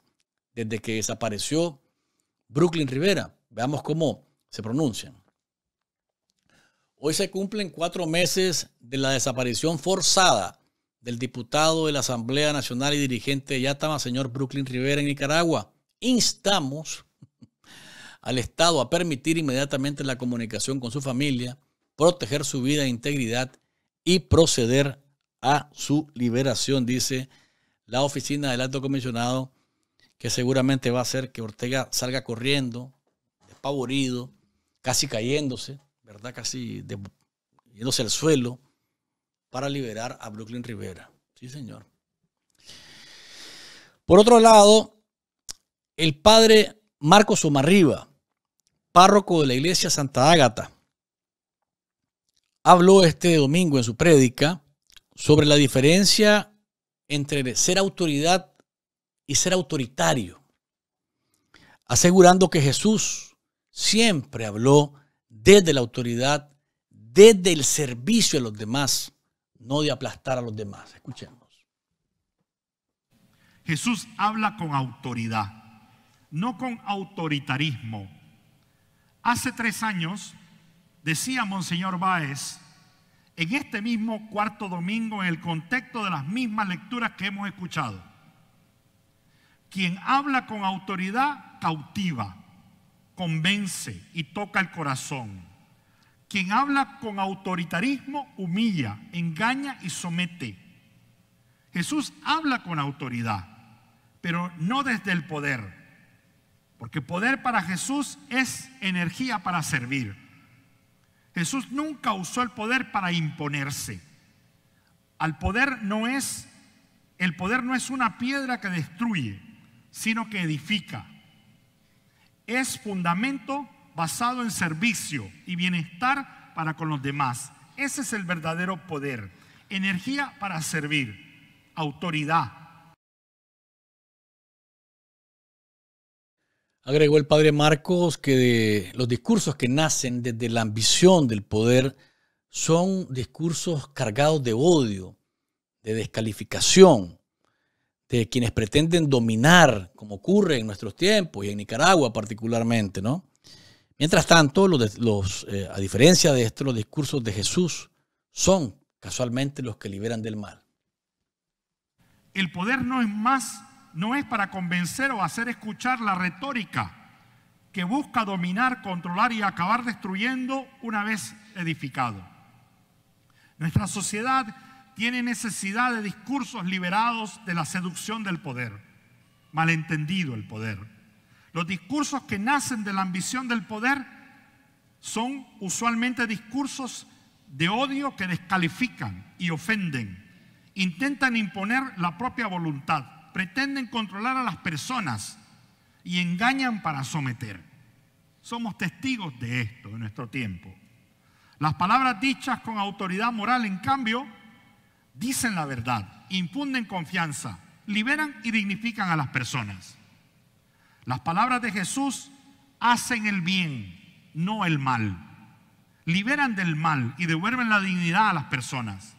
desde que desapareció Brooklyn Rivera. Veamos cómo se pronuncian. Hoy se cumplen cuatro meses de la desaparición forzada del diputado de la Asamblea Nacional y dirigente de Yatama, señor Brooklyn Rivera en Nicaragua. Instamos <laughs> al Estado a permitir inmediatamente la comunicación con su familia, proteger su vida e integridad y proceder a su liberación, dice la oficina del alto comisionado, que seguramente va a hacer que Ortega salga corriendo, despavorido, casi cayéndose, ¿verdad? Casi de, yéndose al suelo para liberar a Brooklyn Rivera. Sí, señor. Por otro lado, el padre Marcos Somarriba, párroco de la iglesia Santa Ágata, habló este domingo en su prédica sobre la diferencia entre ser autoridad y ser autoritario, asegurando que Jesús siempre habló desde la autoridad, desde el servicio a los demás no de aplastar a los demás. Escuchemos. Jesús habla con autoridad, no con autoritarismo. Hace tres años, decía Monseñor Báez, en este mismo cuarto domingo, en el contexto de las mismas lecturas que hemos escuchado, quien habla con autoridad cautiva, convence y toca el corazón. Quien habla con autoritarismo humilla, engaña y somete. Jesús habla con autoridad, pero no desde el poder, porque poder para Jesús es energía para servir. Jesús nunca usó el poder para imponerse. Al poder no es el poder no es una piedra que destruye, sino que edifica. Es fundamento basado en servicio y bienestar para con los demás. Ese es el verdadero poder. Energía para servir, autoridad. Agregó el padre Marcos que los discursos que nacen desde la ambición del poder son discursos cargados de odio, de descalificación, de quienes pretenden dominar, como ocurre en nuestros tiempos y en Nicaragua particularmente, ¿no? Mientras tanto, los, eh, a diferencia de esto, los discursos de Jesús son casualmente los que liberan del mal. El poder no es más, no es para convencer o hacer escuchar la retórica que busca dominar, controlar y acabar destruyendo una vez edificado. Nuestra sociedad tiene necesidad de discursos liberados de la seducción del poder, malentendido el poder los discursos que nacen de la ambición del poder son usualmente discursos de odio que descalifican y ofenden. Intentan imponer la propia voluntad, pretenden controlar a las personas y engañan para someter. Somos testigos de esto en nuestro tiempo. Las palabras dichas con autoridad moral, en cambio, dicen la verdad, impunden confianza, liberan y dignifican a las personas. Las palabras de Jesús hacen el bien, no el mal. Liberan del mal y devuelven la dignidad a las personas.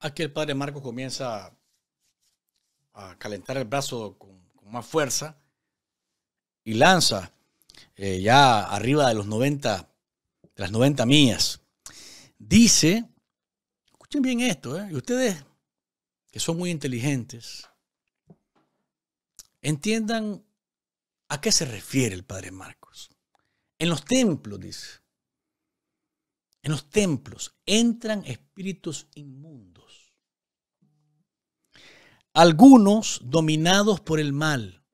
Aquí el padre Marco comienza a calentar el brazo con, más fuerza y lanza eh, ya arriba de los 90, de las 90 millas. Dice, escuchen bien esto, eh, y ustedes que son muy inteligentes, Entiendan a qué se refiere el padre Marcos. En los templos, dice, en los templos entran espíritus inmundos, algunos dominados por el mal,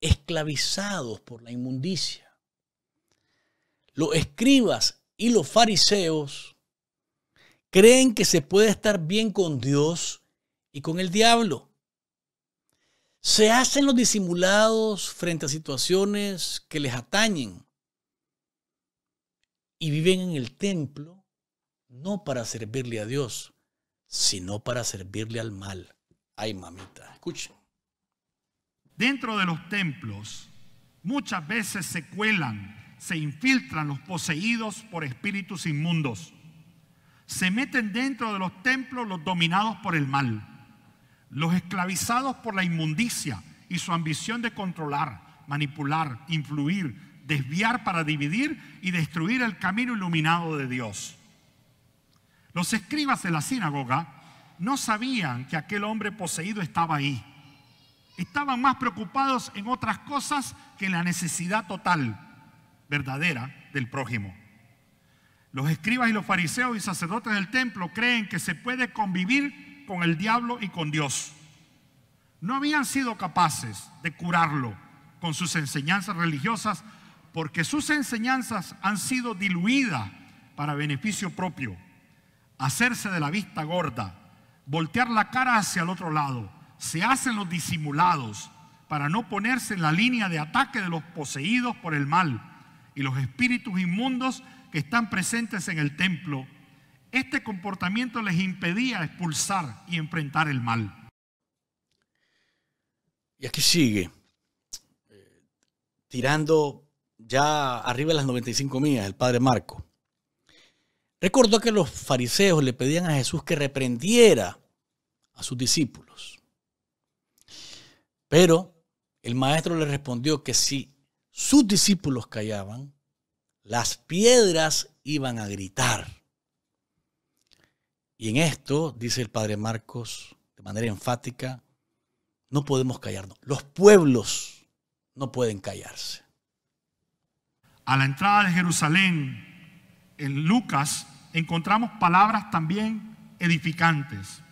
esclavizados por la inmundicia. Los escribas y los fariseos creen que se puede estar bien con Dios y con el diablo se hacen los disimulados frente a situaciones que les atañen y viven en el templo no para servirle a Dios, sino para servirle al mal. Ay, mamita, escuchen. Dentro de los templos muchas veces se cuelan, se infiltran los poseídos por espíritus inmundos. Se meten dentro de los templos los dominados por el mal los esclavizados por la inmundicia y su ambición de controlar, manipular, influir, desviar para dividir y destruir el camino iluminado de Dios. Los escribas de la sinagoga no sabían que aquel hombre poseído estaba ahí. Estaban más preocupados en otras cosas que en la necesidad total, verdadera, del prójimo. Los escribas y los fariseos y sacerdotes del templo creen que se puede convivir con el diablo y con Dios. No habían sido capaces de curarlo con sus enseñanzas religiosas porque sus enseñanzas han sido diluidas para beneficio propio. Hacerse de la vista gorda, voltear la cara hacia el otro lado, se hacen los disimulados para no ponerse en la línea de ataque de los poseídos por el mal y los espíritus inmundos que están presentes en el templo este comportamiento les impedía expulsar y enfrentar el mal. Y aquí sigue, eh, tirando ya arriba de las 95 millas, el padre Marco. Recordó que los fariseos le pedían a Jesús que reprendiera a sus discípulos. Pero el maestro le respondió que si sus discípulos callaban, las piedras iban a gritar. Y en esto, dice el padre Marcos de manera enfática, no podemos callarnos. Los pueblos no pueden callarse. A la entrada de Jerusalén, en Lucas, encontramos palabras también edificantes.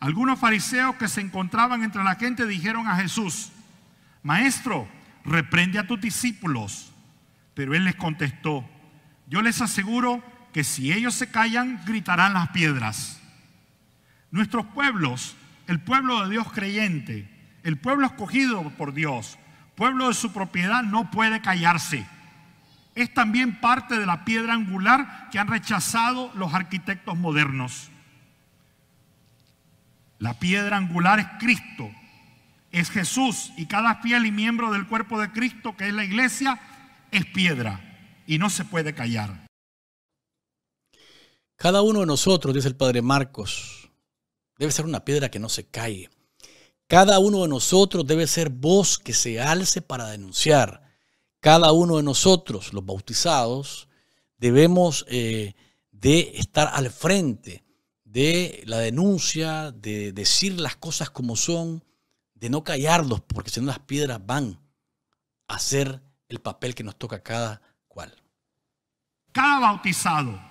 Algunos fariseos que se encontraban entre la gente dijeron a Jesús, Maestro, reprende a tus discípulos. Pero él les contestó, yo les aseguro que si ellos se callan, gritarán las piedras. Nuestros pueblos, el pueblo de Dios creyente, el pueblo escogido por Dios, pueblo de su propiedad, no puede callarse. Es también parte de la piedra angular que han rechazado los arquitectos modernos. La piedra angular es Cristo, es Jesús y cada fiel y miembro del cuerpo de Cristo, que es la iglesia, es piedra y no se puede callar. Cada uno de nosotros, dice el Padre Marcos, debe ser una piedra que no se cae. Cada uno de nosotros debe ser voz que se alce para denunciar. Cada uno de nosotros, los bautizados, debemos eh, de estar al frente de la denuncia, de decir las cosas como son, de no callarlos, porque si no las piedras van a ser el papel que nos toca cada cual. Cada bautizado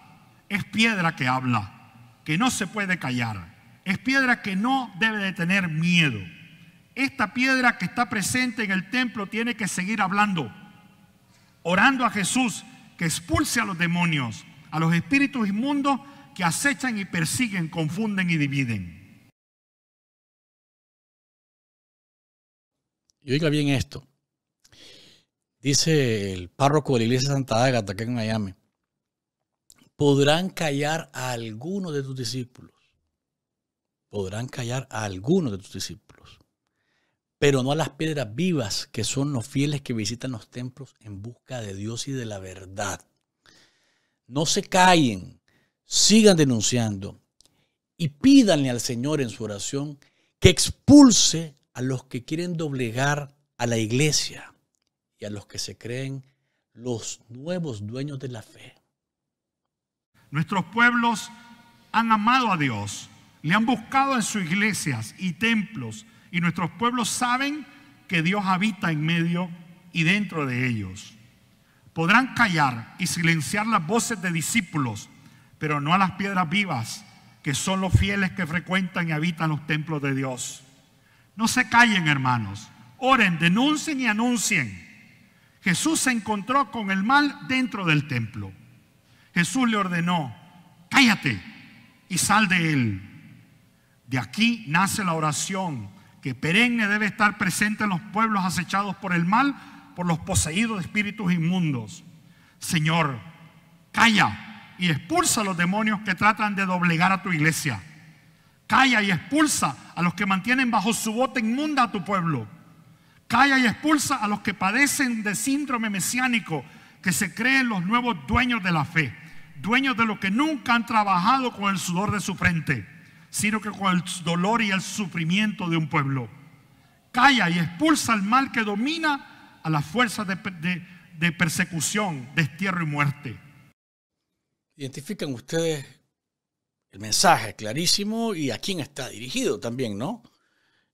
es piedra que habla, que no se puede callar. Es piedra que no debe de tener miedo. Esta piedra que está presente en el templo tiene que seguir hablando, orando a Jesús que expulse a los demonios, a los espíritus inmundos que acechan y persiguen, confunden y dividen. Y oiga bien esto. Dice el párroco de la iglesia de Santa Ágata, que en Miami podrán callar a algunos de tus discípulos. Podrán callar a algunos de tus discípulos. Pero no a las piedras vivas que son los fieles que visitan los templos en busca de Dios y de la verdad. No se callen, sigan denunciando y pídanle al Señor en su oración que expulse a los que quieren doblegar a la iglesia y a los que se creen los nuevos dueños de la fe. Nuestros pueblos han amado a Dios, le han buscado en sus iglesias y templos, y nuestros pueblos saben que Dios habita en medio y dentro de ellos. Podrán callar y silenciar las voces de discípulos, pero no a las piedras vivas, que son los fieles que frecuentan y habitan los templos de Dios. No se callen, hermanos. Oren, denuncien y anuncien. Jesús se encontró con el mal dentro del templo. Jesús le ordenó, cállate y sal de él. De aquí nace la oración que perenne debe estar presente en los pueblos acechados por el mal, por los poseídos de espíritus inmundos. Señor, calla y expulsa a los demonios que tratan de doblegar a tu iglesia. Calla y expulsa a los que mantienen bajo su bota inmunda a tu pueblo. Calla y expulsa a los que padecen de síndrome mesiánico, que se creen los nuevos dueños de la fe dueños de lo que nunca han trabajado con el sudor de su frente, sino que con el dolor y el sufrimiento de un pueblo. Calla y expulsa al mal que domina a las fuerzas de, persecución, destierro y muerte. Identifican ustedes el mensaje clarísimo y a quién está dirigido también, ¿no?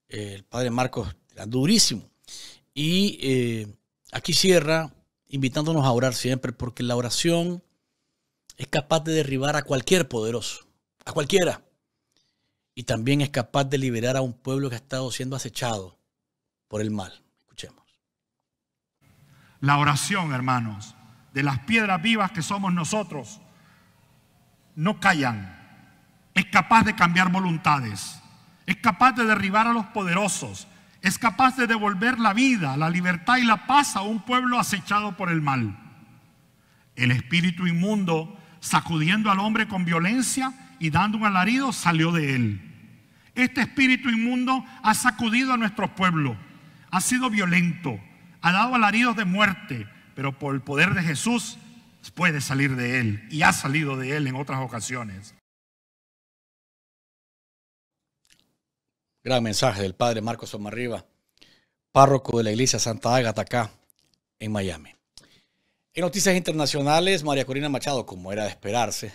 El padre Marcos era durísimo. Y eh, aquí cierra invitándonos a orar siempre, porque la oración es capaz de derribar a cualquier poderoso, a cualquiera. Y también es capaz de liberar a un pueblo que ha estado siendo acechado por el mal. Escuchemos. La oración, hermanos, de las piedras vivas que somos nosotros, no callan. Es capaz de cambiar voluntades. Es capaz de derribar a los poderosos. Es capaz de devolver la vida, la libertad y la paz a un pueblo acechado por el mal. El espíritu inmundo sacudiendo al hombre con violencia y dando un alarido, salió de él. Este espíritu inmundo ha sacudido a nuestro pueblo, ha sido violento, ha dado alaridos de muerte, pero por el poder de Jesús puede salir de él y ha salido de él en otras ocasiones. Gran mensaje del padre Marcos Somarriba, párroco de la iglesia Santa Ágata acá en Miami. En noticias internacionales, María Corina Machado, como era de esperarse,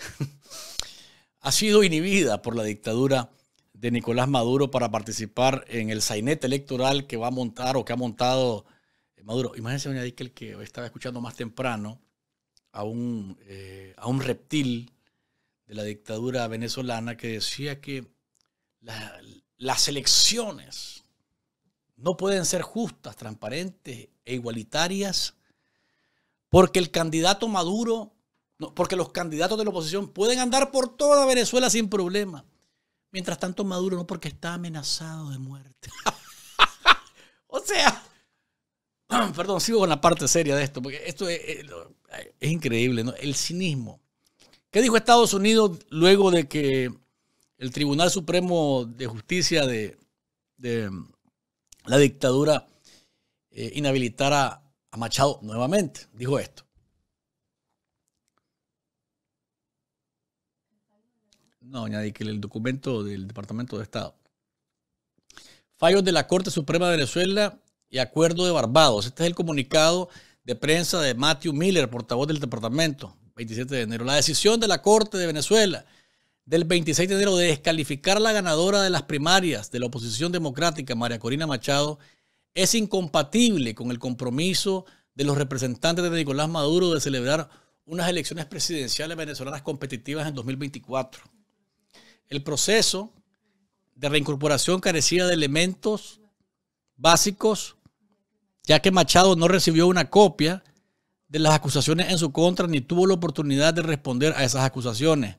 <laughs> ha sido inhibida por la dictadura de Nicolás Maduro para participar en el sainete electoral que va a montar o que ha montado eh, Maduro. Imagínense, doña Dickel, que estaba escuchando más temprano eh, a un, reptil de la dictadura venezolana que decía que las elecciones no pueden ser justas, transparentes e igualitarias porque el candidato Maduro, porque los candidatos de la oposición pueden andar por toda Venezuela sin problema. Mientras tanto, Maduro no porque está amenazado de muerte. <laughs> o sea, <clears throat> perdón, sigo con la parte seria de esto, porque esto es, increíble, ¿no? El cinismo. ¿Qué dijo Estados Unidos luego de que el Tribunal Supremo de Justicia de, la dictadura eh, inhabilitara a Machado nuevamente. Dijo esto. No, añadí que el documento del Departamento de Estado. Fallos de la Corte Suprema de Venezuela y acuerdo de Barbados. Este es el comunicado de prensa de Matthew Miller, portavoz del departamento, 27 de enero. La decisión de la Corte de Venezuela del 26 de enero de descalificar a la ganadora de las primarias de la oposición democrática, María Corina Machado, es incompatible con el compromiso de los representantes de Nicolás Maduro de celebrar unas elecciones presidenciales venezolanas competitivas en 2024. El proceso de reincorporación carecía de elementos básicos, ya que Machado no recibió una copia de las acusaciones en su contra ni tuvo la oportunidad de responder a esas acusaciones.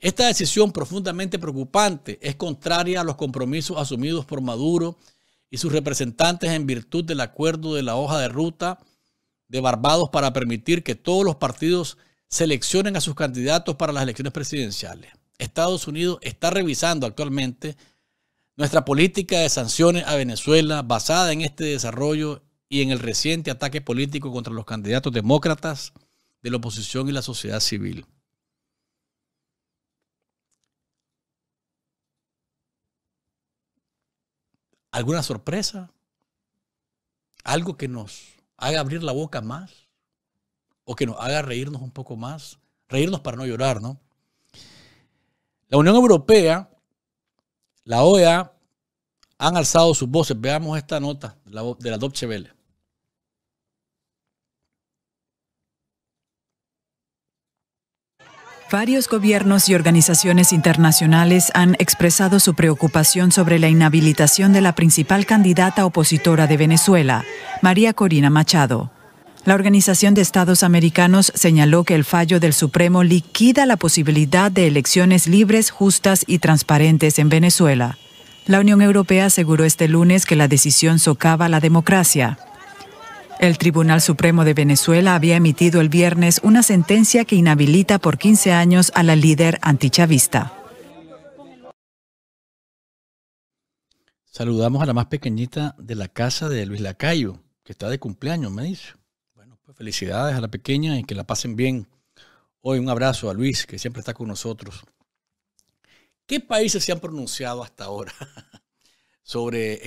Esta decisión profundamente preocupante es contraria a los compromisos asumidos por Maduro y sus representantes en virtud del acuerdo de la hoja de ruta de Barbados para permitir que todos los partidos seleccionen a sus candidatos para las elecciones presidenciales. Estados Unidos está revisando actualmente nuestra política de sanciones a Venezuela basada en este desarrollo y en el reciente ataque político contra los candidatos demócratas de la oposición y la sociedad civil. alguna sorpresa, algo que nos haga abrir la boca más o que nos haga reírnos un poco más, reírnos para no llorar, ¿no? La Unión Europea, la OEA, han alzado sus voces. Veamos esta nota de la, de Varios gobiernos y organizaciones internacionales han expresado su preocupación sobre la inhabilitación de la principal candidata opositora de Venezuela, María Corina Machado. La Organización de Estados Americanos señaló que el fallo del Supremo liquida la posibilidad de elecciones libres, justas y transparentes en Venezuela. La Unión Europea aseguró este lunes que la decisión socava la democracia. El Tribunal Supremo de Venezuela había emitido el viernes una sentencia que inhabilita por 15 años a la líder antichavista. Saludamos a la más pequeñita de la casa de Luis Lacayo, que está de cumpleaños, me dice. Bueno, pues felicidades a la pequeña y que la pasen bien. Hoy un abrazo a Luis, que siempre está con nosotros. ¿Qué países se han pronunciado hasta ahora <laughs> sobre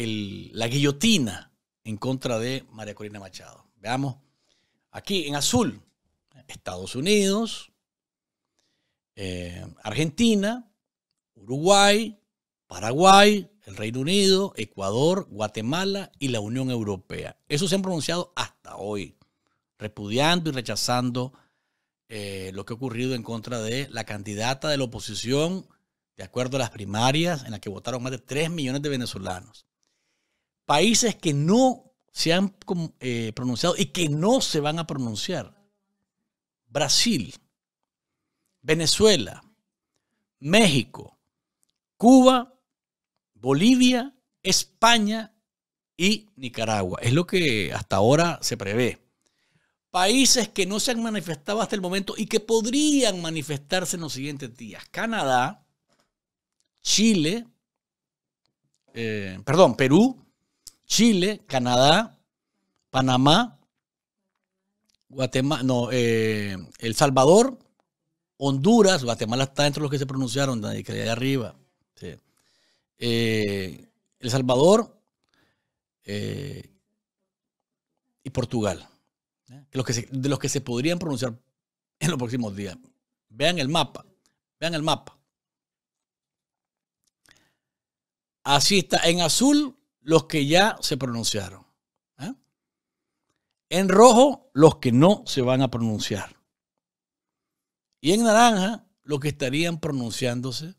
la guillotina? en contra de María Corina Machado. Veamos, aquí en azul, Estados Unidos, eh, Argentina, Uruguay, Paraguay, el Reino Unido, Ecuador, Guatemala y la Unión Europea. Eso se han pronunciado hasta hoy, repudiando y rechazando eh, lo que ha ocurrido en contra de la candidata de la oposición, de acuerdo a las primarias en las que votaron más de 3 millones de venezolanos países que no se han eh, pronunciado y que no se van a pronunciar. Brasil, Venezuela, México, Cuba, Bolivia, España y Nicaragua. Es lo que hasta ahora se prevé. Países que no se han manifestado hasta el momento y que podrían manifestarse en los siguientes días. Canadá, Chile, eh, perdón, Perú, Chile, Canadá, Panamá, Guatemala, no, eh, El Salvador, Honduras, Guatemala está de los que se pronunciaron, que de arriba. Sí. Eh, el Salvador eh, y Portugal, de los que se podrían pronunciar en los próximos días. Vean el mapa, vean el mapa. Así está, en azul los que ya se pronunciaron. ¿eh? En rojo, los que no se van a pronunciar. Y en naranja, los que estarían pronunciándose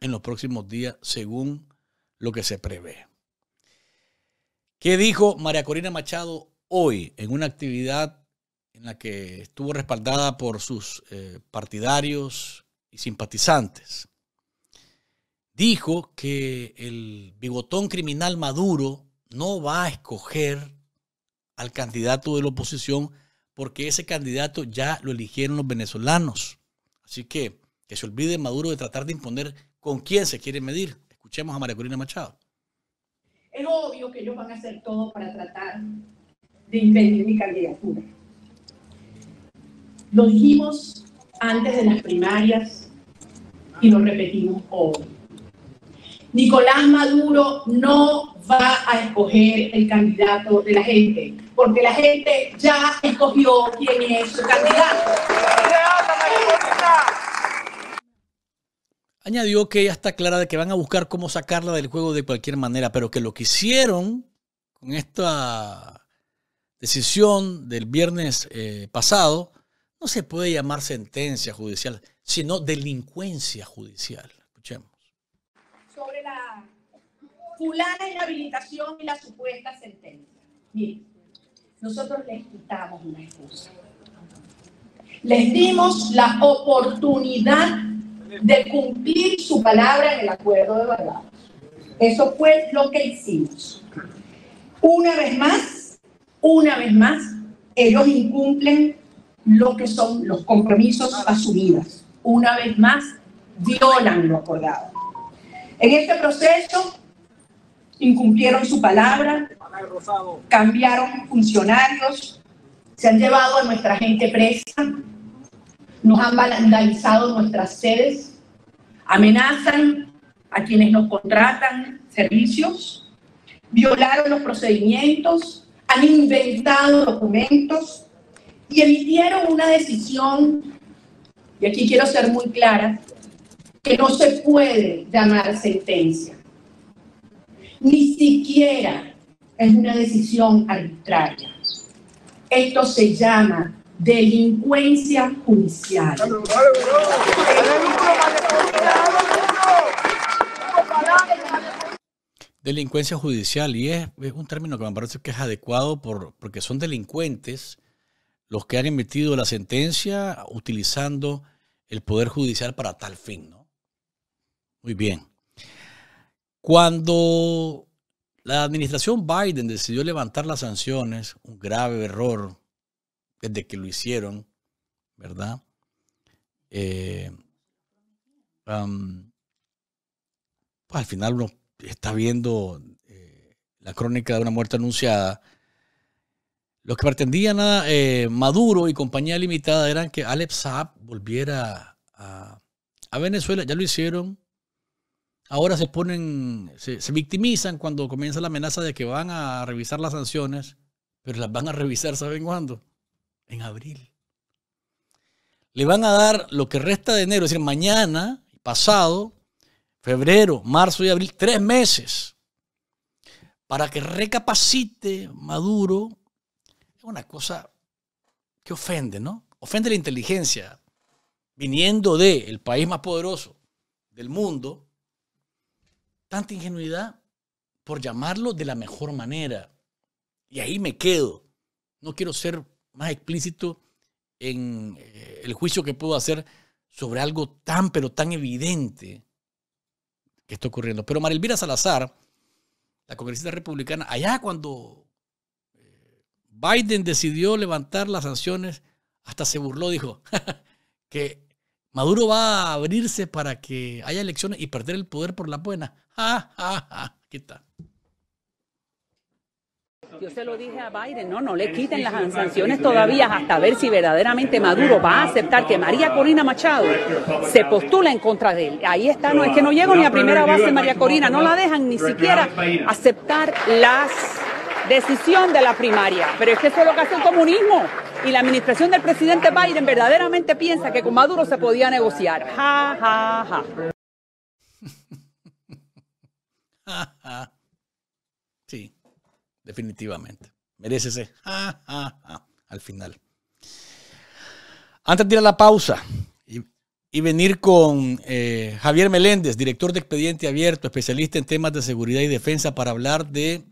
en los próximos días, según lo que se prevé. ¿Qué dijo María Corina Machado hoy en una actividad en la que estuvo respaldada por sus eh, partidarios y simpatizantes? dijo que el bigotón criminal Maduro no va a escoger al candidato de la oposición porque ese candidato ya lo eligieron los venezolanos. Así que que se olvide Maduro de tratar de imponer con quién se quiere medir. Escuchemos a María Corina Machado. Es obvio que ellos van a hacer todo para tratar de impedir mi candidatura. Lo dijimos antes de las primarias y lo repetimos hoy Nicolás Maduro no va a escoger el candidato de la gente, porque la gente ya escogió quién es su candidato. Añadió que ya está clara de que van a buscar cómo sacarla del juego de cualquier manera, pero que lo que hicieron con esta decisión del viernes eh, pasado no se puede llamar sentencia judicial, sino delincuencia judicial. la inhabilitación y la supuesta sentencia. Miren, nosotros les quitamos una excusa. Les dimos la oportunidad de cumplir su palabra en el acuerdo de Barbados. Eso fue lo que hicimos. Una vez más, una vez más, ellos incumplen lo que son los compromisos asumidos. Una vez más, violan lo acordado. En este proceso, incumplieron su palabra, cambiaron funcionarios, se han llevado a nuestra gente presa, nos han vandalizado nuestras sedes, amenazan a quienes nos contratan servicios, violaron los procedimientos, han inventado documentos y emitieron una decisión, y aquí quiero ser muy clara, que no se puede llamar sentencia. Ni siquiera es una decisión arbitraria. Esto se llama delincuencia judicial. Delincuencia judicial, y es, un término que me parece que es adecuado por, porque son delincuentes los que han emitido la sentencia utilizando el Poder Judicial para tal fin, ¿no? Muy bien. Cuando la administración Biden decidió levantar las sanciones, un grave error desde que lo hicieron, ¿verdad? Eh, pues, al final uno está viendo eh, la crónica de una muerte anunciada. Los que pretendían a eh, Maduro y compañía limitada eran que Alep Saab volviera a Venezuela. Ya lo hicieron ahora se ponen, se, victimizan cuando comienza la amenaza de que van a revisar las sanciones, pero las van a revisar, ¿saben cuándo? En abril. Le van a dar lo que resta de enero, es decir, mañana, pasado, febrero, marzo y abril, tres meses, para que recapacite Maduro. Es una cosa que ofende, ¿no? Ofende la inteligencia, viniendo del país más poderoso del mundo, tanta ingenuidad por llamarlo de la mejor manera. Y ahí me quedo. No quiero ser más explícito en eh, el juicio que puedo hacer sobre algo tan, pero tan evidente que está ocurriendo. Pero Marilvira Salazar, la congresista republicana, allá cuando eh, Biden decidió levantar las sanciones, hasta se burló, dijo <laughs> que Maduro va a abrirse para que haya elecciones y perder el poder por la buena. Ja, ja, ja. Yo se lo dije a Biden, no, no le quiten las sanciones todavía hasta ver si verdaderamente Maduro va a aceptar que María Corina Machado se postula en contra de él. Ahí está, no es que no llego ni a primera base María Corina, no la dejan ni siquiera aceptar la decisión de la primaria. Pero es que eso es lo que hace el comunismo y la administración del presidente Biden verdaderamente piensa que con Maduro se podía negociar. Ja, ja, ja. <laughs> Sí, definitivamente. Merece ese ja, ja, al final. Antes de ir a la pausa y, venir con eh, Javier Meléndez, director de Expediente Abierto, especialista en temas de seguridad y defensa, para hablar de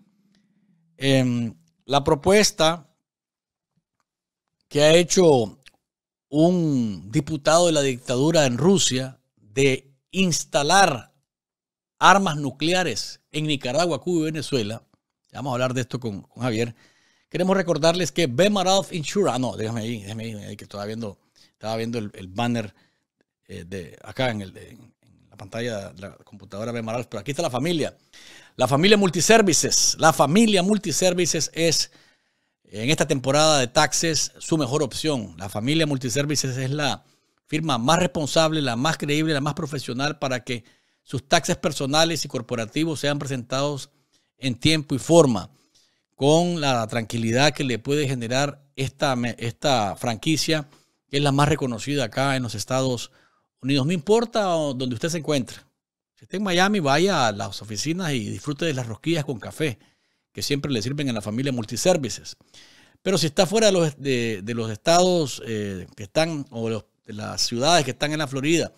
em, la propuesta que ha hecho un diputado de la dictadura en Rusia de instalar armas nucleares en Nicaragua, Cuba y Venezuela. Vamos a hablar de esto con, Javier. Queremos recordarles que bemarov Insurance, ah, no, déjame ahí, déjame ahí, que estaba viendo, estaba viendo el, banner eh, de acá en, la pantalla de la computadora bemarov pero aquí está la familia. La familia Multiservices, la familia Multiservices es en esta temporada de taxes, su mejor opción, la familia Multiservices es la firma más responsable, la más creíble, la más profesional para que sus taxes personales y corporativos sean presentados en tiempo y forma, con la tranquilidad que le puede generar esta, esta franquicia, que es la más reconocida acá en los Estados Unidos. No importa donde usted se encuentre. Si está en Miami, vaya a las oficinas y disfrute de las rosquillas con café que siempre le sirven en la familia multiservices. Pero si está fuera de los, estados eh, que están, o de las ciudades que están en la Florida,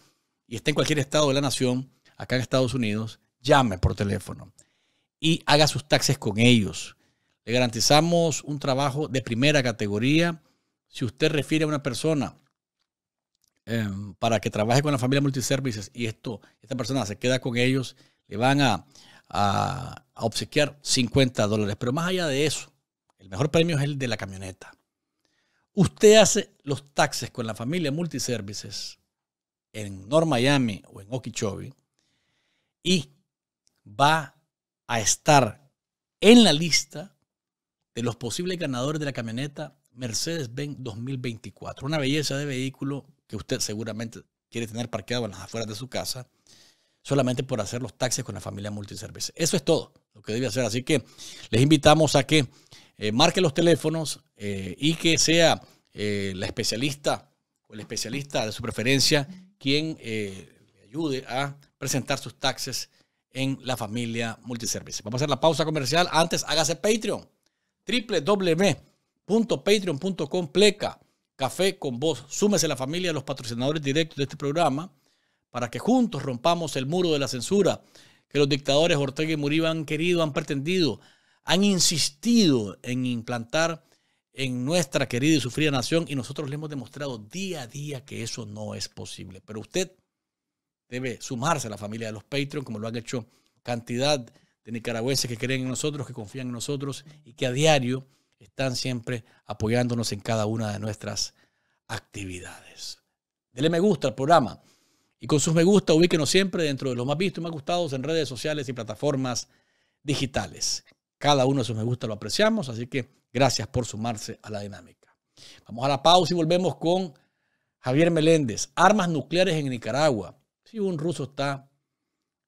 y está en cualquier estado de la nación, acá en Estados Unidos, llame por teléfono y haga sus taxes con ellos. Le garantizamos un trabajo de primera categoría. Si usted refiere a una persona em, para que trabaje con la familia multiservices y esto, esta persona se queda con ellos, le van a a, obsequiar 50 dólares. Pero más allá de eso, el mejor premio es el de la camioneta. Usted hace los taxes con la familia Multiservices en North Miami o en Okeechobee y va a estar en la lista de los posibles ganadores de la camioneta Mercedes-Benz 2024. Una belleza de vehículo que usted seguramente quiere tener parqueado en las afueras de su casa solamente por hacer los taxes con la familia multiservice. Eso es todo lo que debe hacer. Así que les invitamos a que marquen eh, marque los teléfonos eh, y que sea eh, la especialista o el especialista de su preferencia quien ayude a presentar sus taxes en la familia multiservice. Vamos a hacer la pausa comercial. Antes, hágase Patreon. www.patreon.com pleca café con Voz. Súmese a la familia de los patrocinadores directos de este programa para que juntos rompamos el muro de la censura que los dictadores Ortega y Murillo han querido, han pretendido, han insistido en implantar en nuestra querida y sufrida nación y nosotros le hemos demostrado día a día que eso no es posible. Pero usted debe sumarse a la familia de los Patreon, como lo han hecho cantidad de nicaragüenses que creen en nosotros, que confían en nosotros y que a diario están siempre apoyándonos en cada una de nuestras actividades. Dele me gusta al programa y con sus me gusta, ubíquenos siempre dentro de los más vistos y más gustados en redes sociales y plataformas digitales. Cada uno de sus me gusta lo apreciamos, así que gracias por sumarse a la dinámica. Vamos a la pausa y volvemos con Javier Meléndez. Armas nucleares en Nicaragua. Si un ruso está,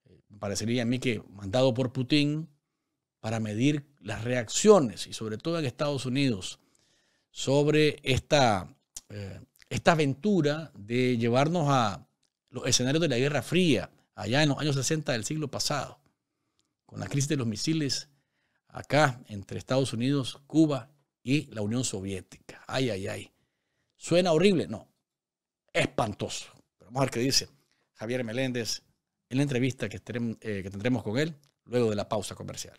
eh, me parecería a mí que mandado por Putin para medir las reacciones, y sobre todo en Estados Unidos, sobre esta, eh, esta aventura de llevarnos a los escenarios de la Guerra Fría, allá en los años 60 del siglo pasado, con la crisis de los misiles acá entre Estados Unidos, Cuba y la Unión Soviética. Ay, ay, ay. ¿Suena horrible? No. Espantoso. Pero vamos a ver qué dice Javier Meléndez en la entrevista que eh, tendremos con él luego de la pausa comercial.